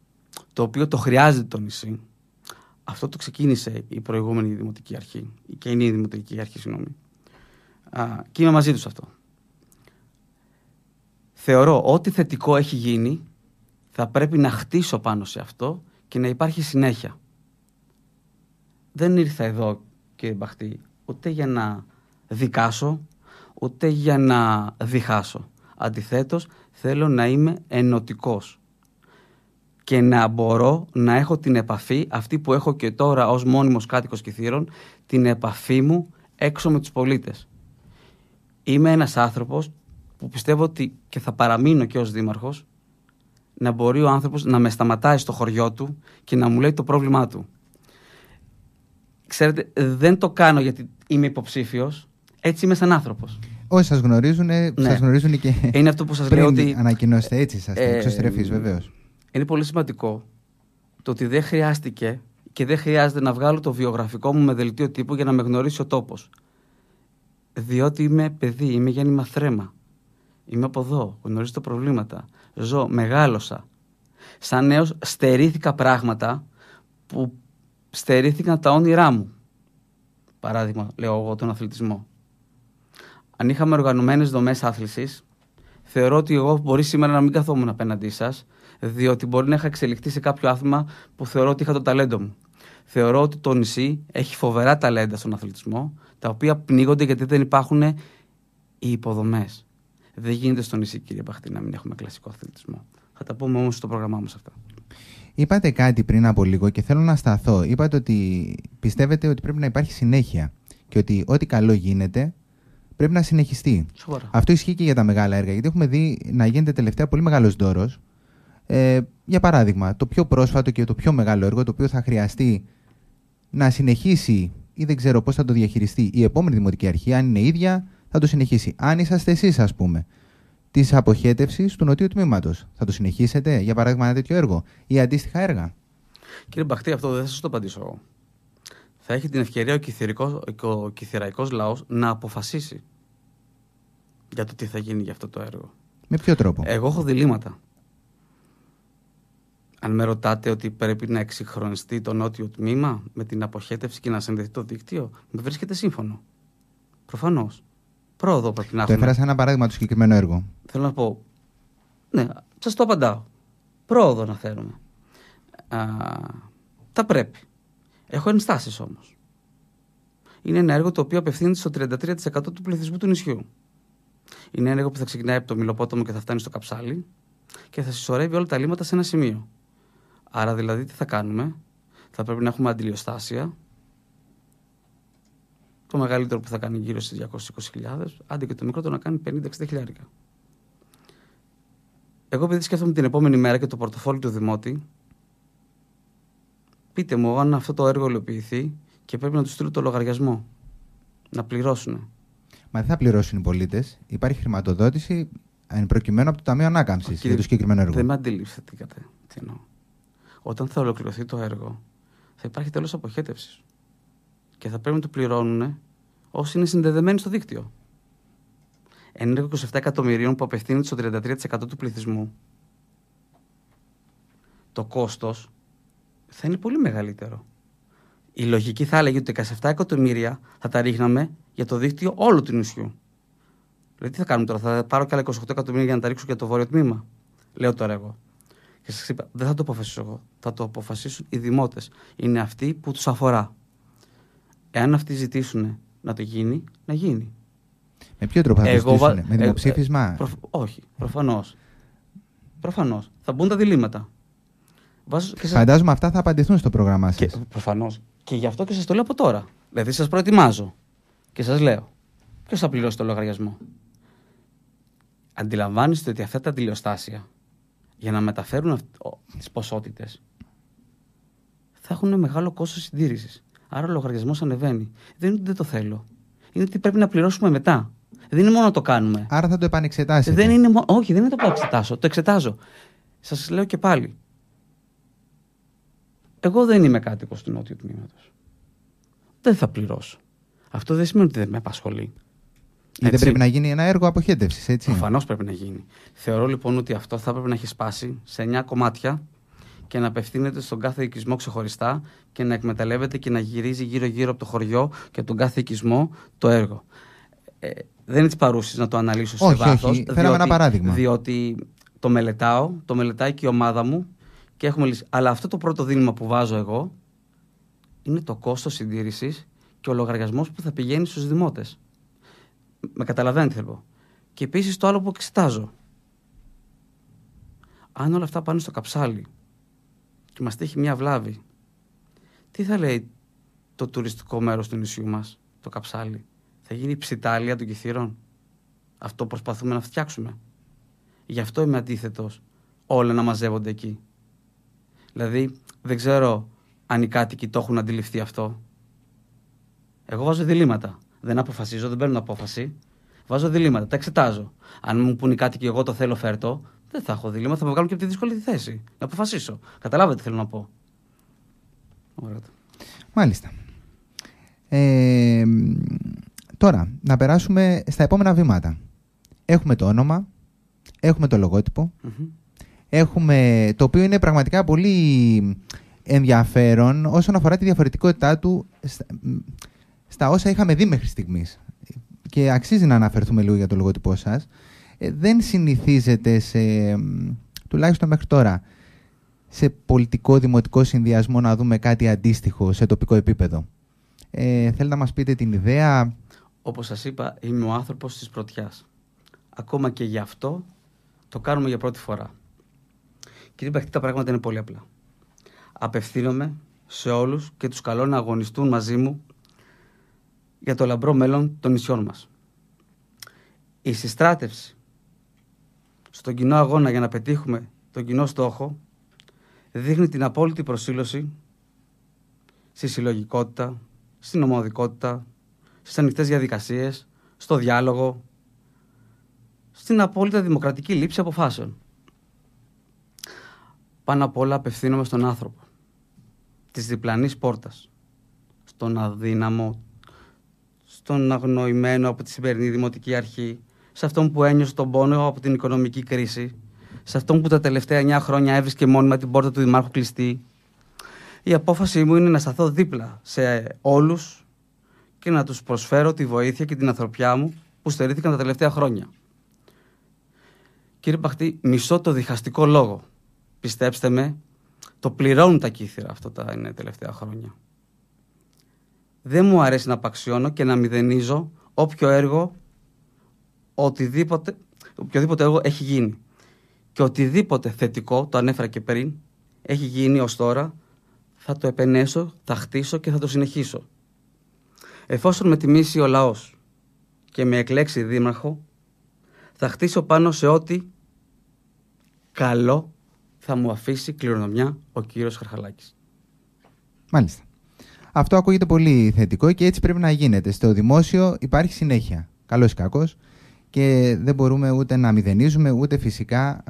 το οποίο το χρειάζεται το νησί, αυτό το ξεκίνησε η προηγούμενη Δημοτική Αρχή, η είναι Δημοτική Αρχή, συγγνώμη, Α, και είμαι μαζί τους αυτό. Θεωρώ ό,τι θετικό έχει γίνει θα πρέπει να χτίσω πάνω σε αυτό και να υπάρχει συνέχεια. Δεν ήρθα εδώ, κύριε Μπαχτή, ούτε για να δικάσω, ούτε για να διχάσω. Αντιθέτως, θέλω να είμαι ενωτικός και να μπορώ να έχω την επαφή, αυτή που έχω και τώρα ως μόνιμος κάτοικος Κιθήρων, την επαφή μου έξω με τους πολίτες είμαι ένας άνθρωπος που πιστεύω ότι και θα παραμείνω και ως δήμαρχος να μπορεί ο άνθρωπος να με σταματάει στο χωριό του και να μου λέει το πρόβλημά του. Ξέρετε, δεν το κάνω γιατί είμαι υποψήφιος. έτσι είμαι σαν άνθρωπος. Όσοι σας γνωρίζουν, ε, ναι. σας γνωρίζουν και είναι αυτό που σας λέω ότι... ανακοινώσετε έτσι, σας. ε, βεβαίως. Είναι πολύ σημαντικό το ότι δεν χρειάστηκε και δεν χρειάζεται να βγάλω το βιογραφικό μου με δελτίο τύπου για να με γνωρίσει ο τόπος διότι είμαι παιδί, είμαι γέννημα θρέμα. Είμαι από εδώ, γνωρίζω τα προβλήματα. Ζω, μεγάλωσα. Σαν νέος στερήθηκα πράγματα που στερήθηκαν τα όνειρά μου. Παράδειγμα, λέω εγώ, τον αθλητισμό. Αν είχαμε οργανωμένες δομές άθλησης, θεωρώ ότι εγώ μπορεί σήμερα να μην καθόμουν απέναντί σας, διότι μπορεί να είχα εξελιχθεί σε κάποιο άθλημα που θεωρώ ότι είχα το ταλέντο μου θεωρώ ότι το νησί έχει φοβερά ταλέντα στον αθλητισμό, τα οποία πνίγονται γιατί δεν υπάρχουν οι υποδομές. Δεν γίνεται στο νησί, κύριε Παχτή, να μην έχουμε κλασικό αθλητισμό. Θα τα πούμε όμως στο πρόγραμμά μας αυτά. Είπατε κάτι πριν από λίγο και θέλω να σταθώ. Είπατε ότι πιστεύετε ότι πρέπει να υπάρχει συνέχεια και ότι ό,τι καλό γίνεται πρέπει να συνεχιστεί. Αυτό ισχύει και για τα μεγάλα έργα, γιατί έχουμε δει να γίνεται τελευταία πολύ μεγάλος δώρος. Ε, για παράδειγμα, το πιο πρόσφατο και το πιο μεγάλο έργο το οποίο θα χρειαστεί να συνεχίσει ή δεν ξέρω πώς θα το διαχειριστεί η επόμενη δημοτική αρχή, αν είναι ίδια, θα το συνεχίσει. Αν είσαστε εσείς, ας πούμε, της αποχέτευσης του νοτιού τμήματος, θα το συνεχίσετε, για παράδειγμα, ένα τέτοιο έργο ή αντίστοιχα έργα. Κύριε Μπαχτή, αυτό δεν θα σας το απαντήσω εγώ. Θα έχει την ευκαιρία ο κυθυραϊκός λαός να αποφασίσει για το τι θα γίνει για αυτό το έργο. Με ποιο τρόπο. Εγώ έχω διλήμματα αν με ρωτάτε ότι πρέπει να εξυγχρονιστεί το νότιο τμήμα με την αποχέτευση και να συνδεθεί το δίκτυο, με βρίσκεται σύμφωνο. Προφανώς. Πρόοδο πρέπει να έχουμε. Το ένα παράδειγμα του συγκεκριμένου έργου. Θέλω να πω. Ναι, σας το απαντάω. Πρόοδο να θέλουμε. Α, τα πρέπει. Έχω ενστάσεις όμως. Είναι ένα έργο το οποίο απευθύνεται στο 33% του πληθυσμού του νησιού. Είναι ένα έργο που θα ξεκινάει από το μιλοπότομο και θα φτάνει στο Καψάλι και θα συσσωρεύει όλα τα λίμματα σε ένα σημείο. Άρα δηλαδή τι θα κάνουμε. Θα πρέπει να έχουμε αντιλιοστάσια. Το μεγαλύτερο που θα κάνει γύρω στις 220.000, άντε και το μικρότερο να κάνει 50-60 Εγώ επειδή σκέφτομαι την επόμενη μέρα και το πορτοφόλι του Δημότη, πείτε μου αν αυτό το έργο ολοποιηθεί και πρέπει να τους στείλω το λογαριασμό. Να πληρώσουν. Μα δεν θα πληρώσουν οι πολίτες. Υπάρχει χρηματοδότηση εν προκειμένου από το Ταμείο Ανάκαμψης για το συγκεκριμένο έργο. Δεν με αντιλήφθηκατε. Τι εννοώ όταν θα ολοκληρωθεί το έργο, θα υπάρχει τέλος αποχέτευσης. Και θα πρέπει να το πληρώνουν όσοι είναι συνδεδεμένοι στο δίκτυο. Ένα έργο 27 εκατομμυρίων που απευθύνεται στο 33% του πληθυσμού, το κόστος θα είναι πολύ μεγαλύτερο. Η λογική θα έλεγε ότι 17 εκατομμύρια θα τα ρίχναμε για το δίκτυο όλου του νησιού. Δηλαδή τι θα κάνουμε τώρα, θα πάρω και άλλα 28 εκατομμύρια για να τα ρίξω για το βόρειο τμήμα. Λέω τώρα εγώ. Και σας είπα, δεν θα το αποφασίσω εγώ. Θα το αποφασίσουν οι δημότες. Είναι αυτοί που τους αφορά. Εάν αυτοί ζητήσουν να το γίνει, να γίνει. Με ποιο τρόπο θα το ζητήσουν, με ε, δημοψήφισμα. Ε, όχι, προφανώς. Προφανώς. Θα μπουν τα διλήμματα. Φαντάζομαι αυτά θα απαντηθούν στο πρόγραμμά σας. Προφανώς. Και γι' αυτό και σας το λέω από τώρα. Δηλαδή σας προετοιμάζω και σας λέω. Ποιος θα πληρώσει το λογαριασμό. Αντιλαμβάνεστε ότι αυτά τα τηλεοστάσια για να μεταφέρουν τις ποσότητες, θα έχουν μεγάλο κόστος συντήρησης. Άρα ο λογαριασμός ανεβαίνει. Δεν είναι ότι δεν το θέλω. Είναι ότι πρέπει να πληρώσουμε μετά. Δεν είναι μόνο να το κάνουμε. Άρα θα το επανεξετάσει. Δεν είναι, όχι, δεν είναι το που εξετάσω. Το εξετάζω. Σας λέω και πάλι. Εγώ δεν είμαι κάτοικος του νότιου τμήματος. Δεν θα πληρώσω. Αυτό δεν σημαίνει ότι δεν με απασχολεί. Ή δεν πρέπει να γίνει ένα έργο αποχέτευσης, έτσι. Προφανώς πρέπει να γίνει. Θεωρώ λοιπόν ότι αυτό θα πρέπει να έχει σπάσει σε 9 κομμάτια και να απευθύνεται στον κάθε οικισμό ξεχωριστά και να εκμεταλλεύεται και να γυρίζει γύρω-γύρω από το χωριό και τον κάθε οικισμό το έργο. Ε, δεν είναι της παρούσης να το αναλύσω σε βάθο. Όχι, ένα παράδειγμα. Διότι το μελετάω, το μελετάει και η ομάδα μου και έχουμε λύσει. Αλλά αυτό το πρώτο δίλημα που βάζω εγώ είναι το κόστος συντήρησης και ο λογαριασμός που θα πηγαίνει στους δημότες. Με καταλαβαίνετε τι θέλω Και επίσης το άλλο που εξετάζω. Αν όλα αυτά πάνε στο καψάλι και μας τύχει μια βλάβη, τι θα λέει το τουριστικό μέρος του νησιού μας, το καψάλι. Θα γίνει η ψιτάλια των κυθύρων. Αυτό προσπαθούμε να φτιάξουμε. Γι' αυτό είμαι αντίθετος. Όλα να μαζεύονται εκεί. Δηλαδή, δεν ξέρω αν οι κάτοικοι το έχουν αντιληφθεί αυτό. Εγώ βάζω διλήμματα δεν αποφασίζω, δεν παίρνω απόφαση. Βάζω διλήμματα, τα εξετάζω. Αν μου πούνε κάτι και εγώ το θέλω, φέρτο, δεν θα έχω διλήμματα, θα με βγάλουν και από τη δύσκολη θέση. Να αποφασίσω. καταλάβετε τι θέλω να πω. Ωραία. Μάλιστα. Ε, τώρα, να περάσουμε στα επόμενα βήματα. Έχουμε το όνομα, έχουμε το λογοτυπο έχουμε το οποίο είναι πραγματικά πολύ ενδιαφέρον όσον αφορά τη διαφορετικότητά του στα όσα είχαμε δει μέχρι στιγμής. Και αξίζει να αναφερθούμε λίγο για το λογοτυπό σας. Ε, δεν συνηθίζεται σε. τουλάχιστον μέχρι τώρα. Σε πολιτικό δημοτικό συνδυασμό να δούμε κάτι αντίστοιχο σε τοπικό επίπεδο. Ε, να μας πείτε την ιδέα. Όπως σας είπα, είμαι ο άνθρωπος της πρωτιάς. Ακόμα και γι' αυτό το κάνουμε για πρώτη φορά. Κύριε Παχτή, τα πράγματα είναι πολύ απλά. Απευθύνομαι σε όλους και τους καλώ να αγωνιστούν μαζί μου για το λαμπρό μέλλον των νησιών μας. Η συστράτευση στον κοινό αγώνα για να πετύχουμε τον κοινό στόχο δείχνει την απόλυτη προσήλωση στη συλλογικότητα, στην ομοδικότητα, στις ανοιχτές διαδικασίες, στο διάλογο, στην απόλυτα δημοκρατική λήψη αποφάσεων. Πάνω απ' όλα απευθύνομαι στον άνθρωπο της διπλανής πόρτας, στον αδύναμο τον αγνοημένο από τη σημερινή Δημοτική Αρχή, σε αυτόν που ένιωσε τον πόνο από την οικονομική κρίση, σε αυτόν που τα τελευταία 9 χρόνια έβρισκε μόνιμα την πόρτα του Δημάρχου κλειστή. Η απόφαση μου είναι να σταθώ δίπλα σε όλους και να τους προσφέρω τη βοήθεια και την ανθρωπιά μου που στερήθηκαν τα τελευταία χρόνια. Κύριε Παχτή, μισώ το διχαστικό λόγο. Πιστέψτε με, το πληρώνουν τα κύθυρα αυτά τα είναι τελευταία χρόνια. Δεν μου αρέσει να απαξιώνω και να μηδενίζω όποιο έργο, οτιδήποτε, οποιοδήποτε έργο έχει γίνει. Και οτιδήποτε θετικό, το ανέφερα και πριν, έχει γίνει ως τώρα, θα το επενέσω, θα χτίσω και θα το συνεχίσω. Εφόσον με τιμήσει ο λαός και με εκλέξει δήμαρχο, θα χτίσω πάνω σε ό,τι καλό θα μου αφήσει κληρονομιά ο κύριος Χαρχαλάκης. Μάλιστα. Αυτό ακούγεται πολύ θετικό και έτσι πρέπει να γίνεται. Στο δημόσιο υπάρχει συνέχεια. Καλός ή κακός. Και δεν μπορούμε ούτε να μηδενίζουμε, ούτε φυσικά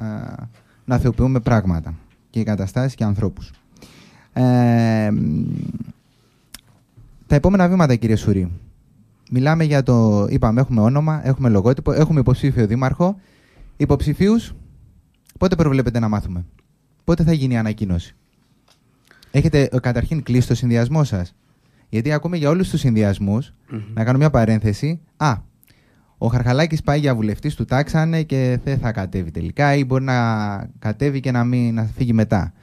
να θεοποιούμε πράγματα και καταστάσεις και ανθρώπους. Ε, τα επόμενα βήματα, κύριε Σουρή. Μιλάμε για το. Είπαμε, έχουμε όνομα, έχουμε λογότυπο, έχουμε υποψήφιο δήμαρχο. Υποψηφίους, πότε προβλέπετε να μάθουμε, πότε θα γίνει η ανακοίνωση έχετε ε, καταρχήν κλείσει το συνδυασμό σας. Γιατί ακούμε για όλους τους συνδυασμου να κάνω μια παρένθεση. Α, ο Χαρχαλάκης πάει για βουλευτής, του τάξανε και δεν θα κατέβει τελικά, ή μπορεί να κατέβει και να, μην, να φύγει μετά.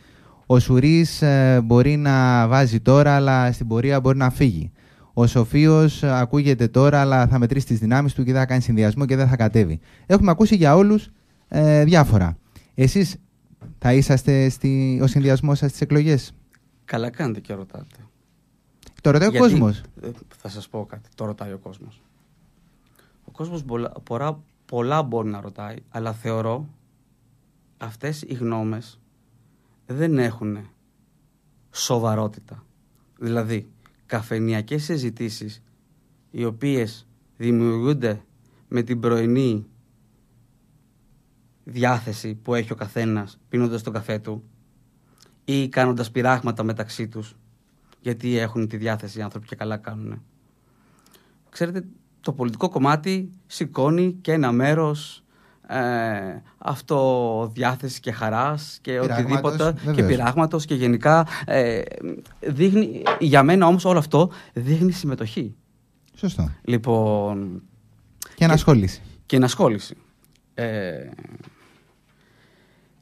Ο Σουρή ε, μπορεί να βάζει τώρα, αλλά στην πορεία μπορεί να φύγει. Ο Σοφίος ε, ακούγεται τώρα, αλλά θα μετρήσει τις δυνάμεις του και θα κάνει συνδυασμό και δεν θα κατέβει. Έχουμε ακούσει για όλους ε, διάφορα. Εσείς θα είσαστε στη, ο συνδυασμός σας στις εκλογές. Καλά κάνετε και ρωτάτε. Το ρωτάει ο κόσμος. Ε, θα σας πω κάτι. Το ρωτάει ο κόσμος. Ο κόσμος πολλά, πολλά μπορεί να ρωτάει, αλλά θεωρώ αυτές οι γνώμες δεν έχουν σοβαρότητα. Δηλαδή, καφενιακές συζητήσεις οι οποίες δημιουργούνται με την πρωινή διάθεση που έχει ο καθένας πίνοντας τον καφέ του ή κάνοντας πειράγματα μεταξύ τους γιατί έχουν τη διάθεση οι άνθρωποι και καλά κάνουν. Ξέρετε, το πολιτικό κομμάτι σηκώνει και ένα μέρος ε, αυτοδιάθεση και χαράς και οτιδήποτε και πειράγματος και γενικά ε, για μένα όμως όλο αυτό δείχνει συμμετοχή. Σωστό. Λοιπόν, και ενασχόληση. Και, και ενασχόληση. Ε,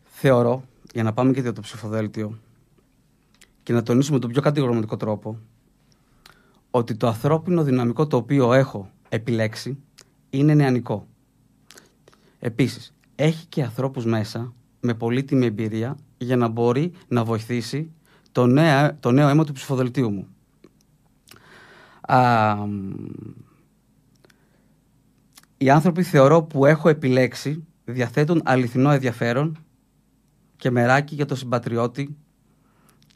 θεωρώ για να πάμε και για το ψηφοδέλτιο και να τονίσουμε τον πιο κατηγορηματικό τρόπο ότι το ανθρώπινο δυναμικό το οποίο έχω επιλέξει είναι νεανικό. Επίσης, έχει και ανθρώπους μέσα με πολύτιμη εμπειρία για να μπορεί να βοηθήσει το νέο, το νέο αίμα του ψηφοδελτίου μου. Α, οι άνθρωποι θεωρώ που έχω επιλέξει διαθέτουν αληθινό ενδιαφέρον και μεράκι για τον συμπατριώτη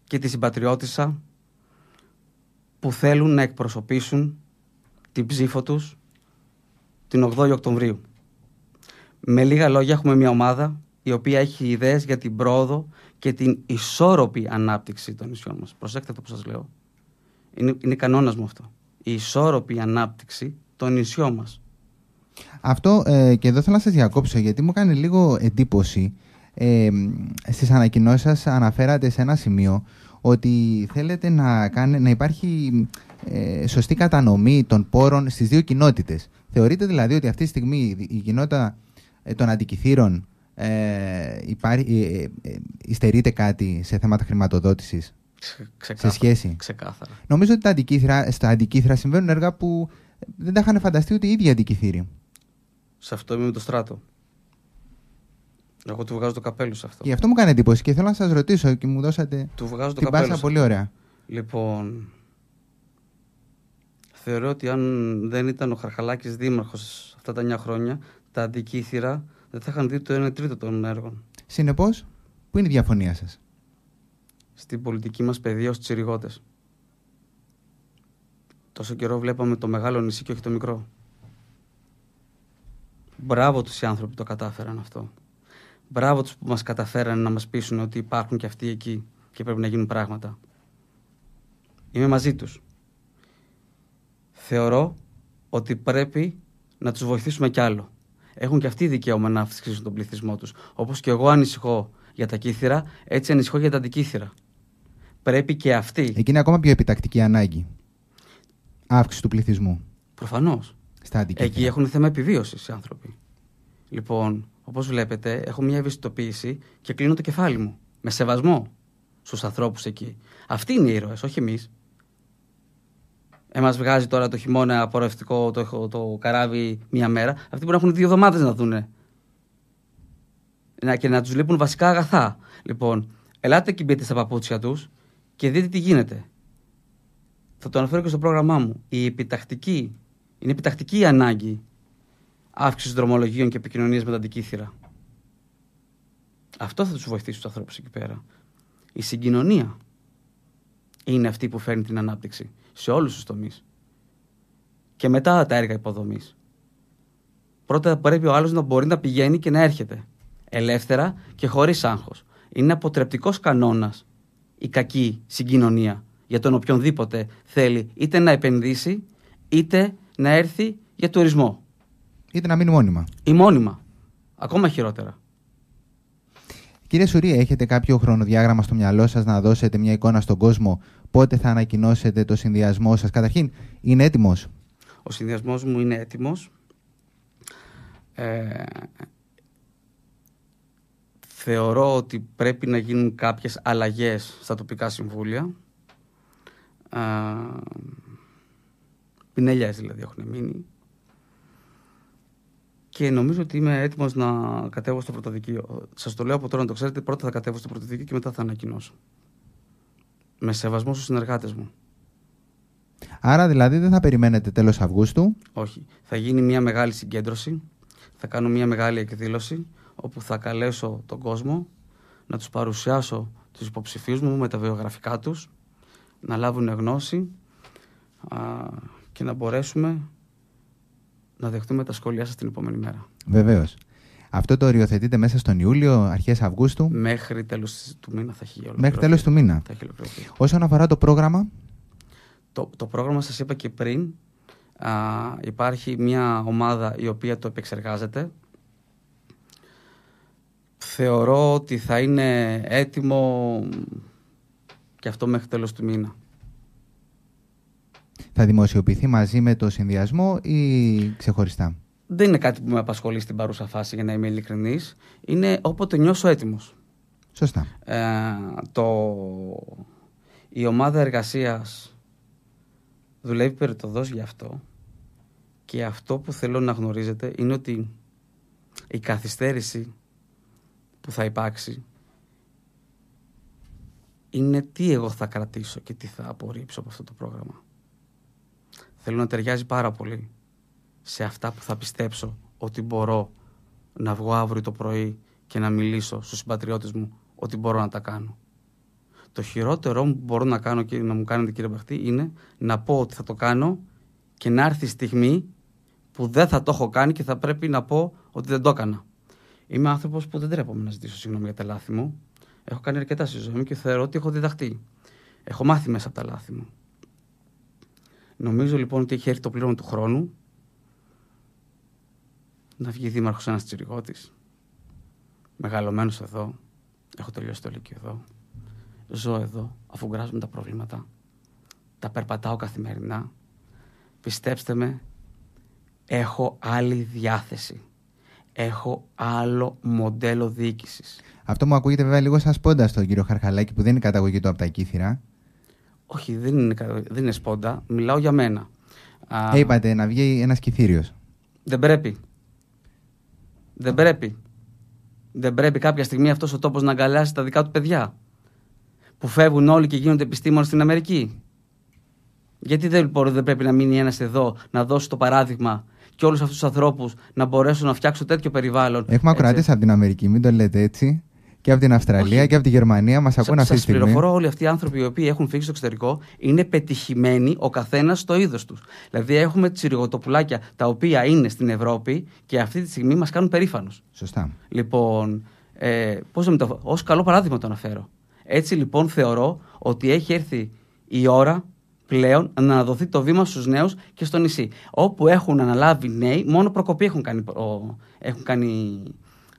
και τη συμπατριώτησα που θέλουν να εκπροσωπήσουν την ψήφο τους την 8η Οκτωβρίου. Με λίγα λόγια έχουμε μια ομάδα η οποία έχει ιδέες για την πρόοδο και την ισόρροπη ανάπτυξη των νησιών μας. Προσέξτε το που σας λέω. Είναι, είναι κανόνας μου αυτό. Η ισόρροπη ανάπτυξη των νησιών μας. Αυτό ε, και εδώ θέλω να σας διακόψω γιατί μου κάνει λίγο εντύπωση ε, στις ανακοινώσεις σας αναφέρατε σε ένα σημείο ότι θέλετε να, να υπάρχει ε, σωστή κατανομή των πόρων στις δύο κοινότητες. Θεωρείτε δηλαδή ότι αυτή τη στιγμή η κοινότητα ε, των αντικειθήρων ε, υπάρχει, ε, υστερείται κάτι σε θέματα χρηματοδότησης σε σχέση. Ξεκάθαρα. Νομίζω ότι τα αντικηθύρα στα αντικήθρα συμβαίνουν έργα που δεν τα είχαν φανταστεί ούτε οι ίδιοι αντικηθήροι. Σε αυτό είμαι με το στράτο. Εγώ του βγάζω το καπέλο σε αυτό. Γι' αυτό μου κάνει εντύπωση και θέλω να σας ρωτήσω και μου δώσατε. Του βγάζω το την καπέλο. Πάσα πολύ ωραία. Λοιπόν. Θεωρώ ότι αν δεν ήταν ο Χαρχαλάκης δήμαρχος αυτά τα 9 χρόνια, τα αντικήθυρα δεν θα είχαν δει το 1 τρίτο των έργων. Συνεπώς, πού είναι η διαφωνία σας, Στην πολιτική μας παιδεία ω τσιριγότε. Τόσο καιρό βλέπαμε το μεγάλο νησί και όχι το μικρό. Μπράβο τους οι άνθρωποι που το κατάφεραν αυτό. Μπράβο τους που μας καταφέρανε να μας πείσουν ότι υπάρχουν και αυτοί εκεί και πρέπει να γίνουν πράγματα. Είμαι μαζί τους. Θεωρώ ότι πρέπει να τους βοηθήσουμε κι άλλο. Έχουν κι αυτοί δικαίωμα να αυξήσουν τον πληθυσμό τους. Όπως κι εγώ ανησυχώ για τα κύθυρα, έτσι ανησυχώ για τα αντικύθυρα. Πρέπει και αυτοί. Εκεί είναι ακόμα πιο επιτακτική ανάγκη. Αύξηση του πληθυσμού. Προφανώς. Εκεί έχουν θέμα επιβίωσης οι άνθρωποι. Λοιπόν, όπως βλέπετε, έχω μια ευαισθητοποίηση και κλείνω το κεφάλι μου. Με σεβασμό στους ανθρώπους εκεί. Αυτοί είναι οι ήρωες, όχι εμείς. Έμα βγάζει τώρα το χειμώνα απορρευτικό το, το καράβι μία μέρα. Αυτοί μπορεί να έχουν δύο εβδομάδες να δούνε. Να, και να τους λείπουν βασικά αγαθά. Λοιπόν, ελάτε και μπείτε στα παπούτσια τους και δείτε τι γίνεται. Θα το αναφέρω και στο πρόγραμμά μου. Η επιτακτική, είναι επιτακτική η ανάγκη αύξηση δρομολογίων και επικοινωνία με τα αντικήθυρα. Αυτό θα τους βοηθήσει τους ανθρώπους εκεί πέρα. Η συγκοινωνία είναι αυτή που φέρνει την ανάπτυξη σε όλους τους τομείς. Και μετά τα έργα υποδομής. Πρώτα πρέπει ο άλλος να μπορεί να πηγαίνει και να έρχεται. Ελεύθερα και χωρίς άγχος. Είναι αποτρεπτικός κανόνας η κακή συγκοινωνία για τον οποιονδήποτε θέλει είτε να επενδύσει είτε να έρθει για τουρισμό είτε να μείνει μόνιμα. Ή μόνιμα. Ακόμα χειρότερα. Κύριε Σουρή, έχετε κάποιο χρονοδιάγραμμα στο μυαλό σας να δώσετε μια εικόνα στον κόσμο πότε θα ανακοινώσετε το συνδυασμό σας. Καταρχήν, είναι έτοιμος. Ο συνδυασμός μου είναι έτοιμος. Ε, θεωρώ ότι πρέπει να γίνουν κάποιες αλλαγές στα τοπικά συμβούλια. Ε, πινελιές δηλαδή έχουν μείνει και νομίζω ότι είμαι έτοιμος να κατέβω στο πρωτοδικείο. Σας το λέω από τώρα να το ξέρετε. Πρώτα θα κατέβω στο πρωτοδικείο και μετά θα ανακοινώσω. Με σεβασμό στους συνεργάτες μου. Άρα δηλαδή δεν θα περιμένετε τέλος Αυγούστου. Όχι. Θα γίνει μια μεγάλη συγκέντρωση. Θα κάνω μια μεγάλη εκδήλωση όπου θα καλέσω τον κόσμο να τους παρουσιάσω τους υποψηφίους μου με τα βιογραφικά τους, να λάβουν γνώση και να μπορέσουμε να δεχτούμε τα σχόλιά σας την επόμενη μέρα. Βεβαίως. Αυτό το οριοθετείτε μέσα στον Ιούλιο, αρχές Αυγούστου. Μέχρι τέλος του μήνα θα έχει ολοκληρωθεί. Μέχρι τέλος του μήνα. Θα έχει Όσον αφορά το πρόγραμμα. Το, το πρόγραμμα, σας είπα και πριν, α, υπάρχει μια ομάδα η οποία το επεξεργάζεται. Θεωρώ ότι θα είναι έτοιμο και αυτό μέχρι τέλος του μήνα. Θα δημοσιοποιηθεί μαζί με το συνδυασμό ή ξεχωριστά. Δεν είναι κάτι που με απασχολεί στην παρούσα φάση, για να είμαι ειλικρινής. Είναι όποτε νιώσω έτοιμος. Σωστά. Ε, το... Η ομάδα εργασίας δουλεύει περιτοδό γι' αυτό. Και αυτό που θέλω να γνωρίζετε είναι ότι η καθυστέρηση που θα υπάρξει είναι τι εγώ θα κρατήσω και τι θα απορρίψω από αυτό το πρόγραμμα. Θέλω να ταιριάζει πάρα πολύ σε αυτά που θα πιστέψω ότι μπορώ να βγω αύριο το πρωί και να μιλήσω στους συμπατριώτες μου ότι μπορώ να τα κάνω. Το χειρότερό που μπορώ να κάνω και να μου κάνετε κύριε Μπαχτή είναι να πω ότι θα το κάνω και να έρθει η στιγμή που δεν θα το έχω κάνει και θα πρέπει να πω ότι δεν το έκανα. Είμαι άνθρωπος που δεν τρέπομαι να ζητήσω συγγνώμη για τα λάθη μου. Έχω κάνει αρκετά στη ζωή μου και θεωρώ ότι έχω διδαχτεί. Έχω μάθει μέσα από τα λάθη μου. Νομίζω λοιπόν ότι έχει έρθει το πλήρωμα του χρόνου να βγει δήμαρχος ένας τσιριγότη. Μεγαλωμένος εδώ. Έχω τελειώσει το Λύκειο εδώ. Ζω εδώ, αφού γκράζουμε τα προβλήματα. Τα περπατάω καθημερινά. Πιστέψτε με, έχω άλλη διάθεση. Έχω άλλο μοντέλο διοίκησης. Αυτό μου ακούγεται βέβαια λίγο σαν πόντα στον κύριο Χαρχαλάκη που δεν είναι καταγωγή του από τα κύθυρα. Όχι, δεν είναι, δεν σπόντα. Μιλάω για μένα. Ε, είπατε να βγει ένας κυθύριο. Δεν πρέπει. Δεν πρέπει. Δεν πρέπει κάποια στιγμή αυτός ο τόπος να αγκαλιάσει τα δικά του παιδιά. Που φεύγουν όλοι και γίνονται επιστήμονες στην Αμερική. Γιατί δεν, δεν πρέπει να μείνει ένας εδώ, να δώσει το παράδειγμα και όλους αυτούς τους ανθρώπους να μπορέσουν να φτιάξουν τέτοιο περιβάλλον. Έχουμε ακροατές από την Αμερική, μην το λέτε έτσι και από την Αυστραλία Όχι. και από τη Γερμανία μας ακούνε αυτή τη στιγμή. Σα πληροφορώ, όλοι αυτοί οι άνθρωποι οι οποίοι έχουν φύγει στο εξωτερικό είναι πετυχημένοι ο καθένας στο είδος τους. Δηλαδή, έχουμε τσιριγοτοπουλάκια τα οποία είναι στην Ευρώπη και αυτή τη στιγμή μας κάνουν περήφανους. Σωστά. Λοιπόν, ε, να το... ως καλό παράδειγμα το αναφέρω. Έτσι λοιπόν θεωρώ ότι έχει έρθει η ώρα πλέον να δοθεί το βήμα στους νέους και στο νησί. Όπου έχουν αναλάβει νέοι, μόνο προκοπή έχουν κάνει, έχουν κάνει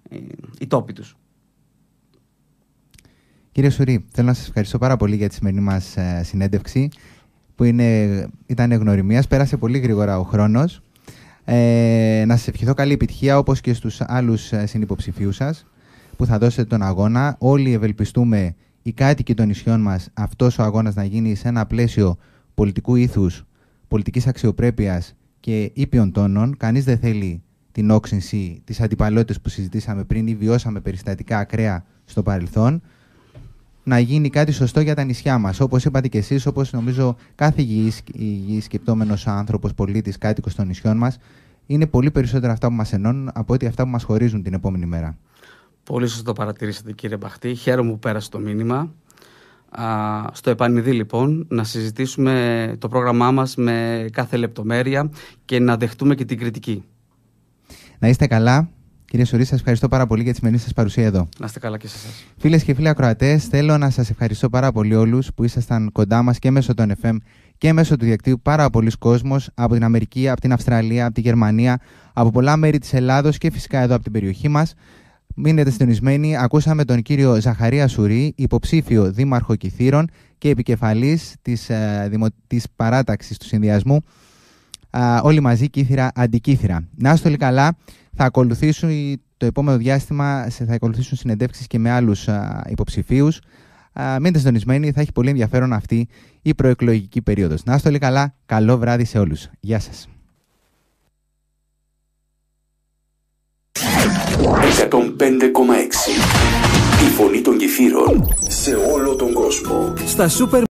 ε, οι τόποι τους. Κύριε Σουρή, θέλω να σας ευχαριστώ πάρα πολύ για τη σημερινή μας ε, συνέντευξη που είναι, ήταν γνωριμίας. πέρασε πολύ γρήγορα ο χρόνος. Ε, να σας ευχηθώ καλή επιτυχία όπως και στους άλλους ε, συνυποψηφίους σας που θα δώσετε τον αγώνα. Όλοι ευελπιστούμε οι κάτοικοι των νησιών μας αυτός ο αγώνας να γίνει σε ένα πλαίσιο πολιτικού ήθους, πολιτικής αξιοπρέπειας και ήπιων τόνων. Κανείς δεν θέλει την όξυνση, της αντιπαλότητας που συζητήσαμε πριν ή βιώσαμε περιστατικά ακραία στο παρελθόν να γίνει κάτι σωστό για τα νησιά μας. Όπως είπατε και εσείς, όπως νομίζω κάθε υγιής, υγιής σκεπτόμενος άνθρωπος, πολίτης, κάτοικος των νησιών μας, είναι πολύ περισσότερα αυτά που μας ενώνουν από ότι αυτά που μας χωρίζουν την επόμενη μέρα. Πολύ σωστά το παρατηρήσατε, κύριε Μπαχτή. Χαίρομαι που πέρασε το μήνυμα. Α, στο επανειδή λοιπόν να συζητήσουμε το πρόγραμμά μας με κάθε λεπτομέρεια και να δεχτούμε και την κριτική. Να είστε καλά. Κύριε Σουρή, σας ευχαριστώ πάρα πολύ για τη σημερινή σας παρουσία εδώ. Να είστε καλά και σε εσάς. Φίλες και φίλοι ακροατές, θέλω να σας ευχαριστώ πάρα πολύ όλους που ήσασταν κοντά μας και μέσω των FM και μέσω του διαδικτύου. Πάρα πολλοί κόσμοι από την Αμερική, από την Αυστραλία, από τη Γερμανία, από πολλά μέρη της Ελλάδος και φυσικά εδώ από την περιοχή μας. Μείνετε συντονισμένοι. Ακούσαμε τον κύριο Ζαχαρία Σουρή, υποψήφιο δήμαρχο Κυθύρων και επικεφαλής της ε, δημο... παράταξης του συνδυασμού. όλοι μαζί, κύθυρα αντικύθυρα. Να είστε όλοι καλά. Θα ακολουθήσουν το επόμενο διάστημα, θα ακολουθήσουν συνεντεύξεις και με άλλους υποψηφίους. Μείνετε συντονισμένοι, θα έχει πολύ ενδιαφέρον αυτή η προεκλογική περίοδος. Να είστε όλοι καλά, καλό βράδυ σε όλους. Γεια σας. Η φωνή των σε όλο τον κόσμο. Στα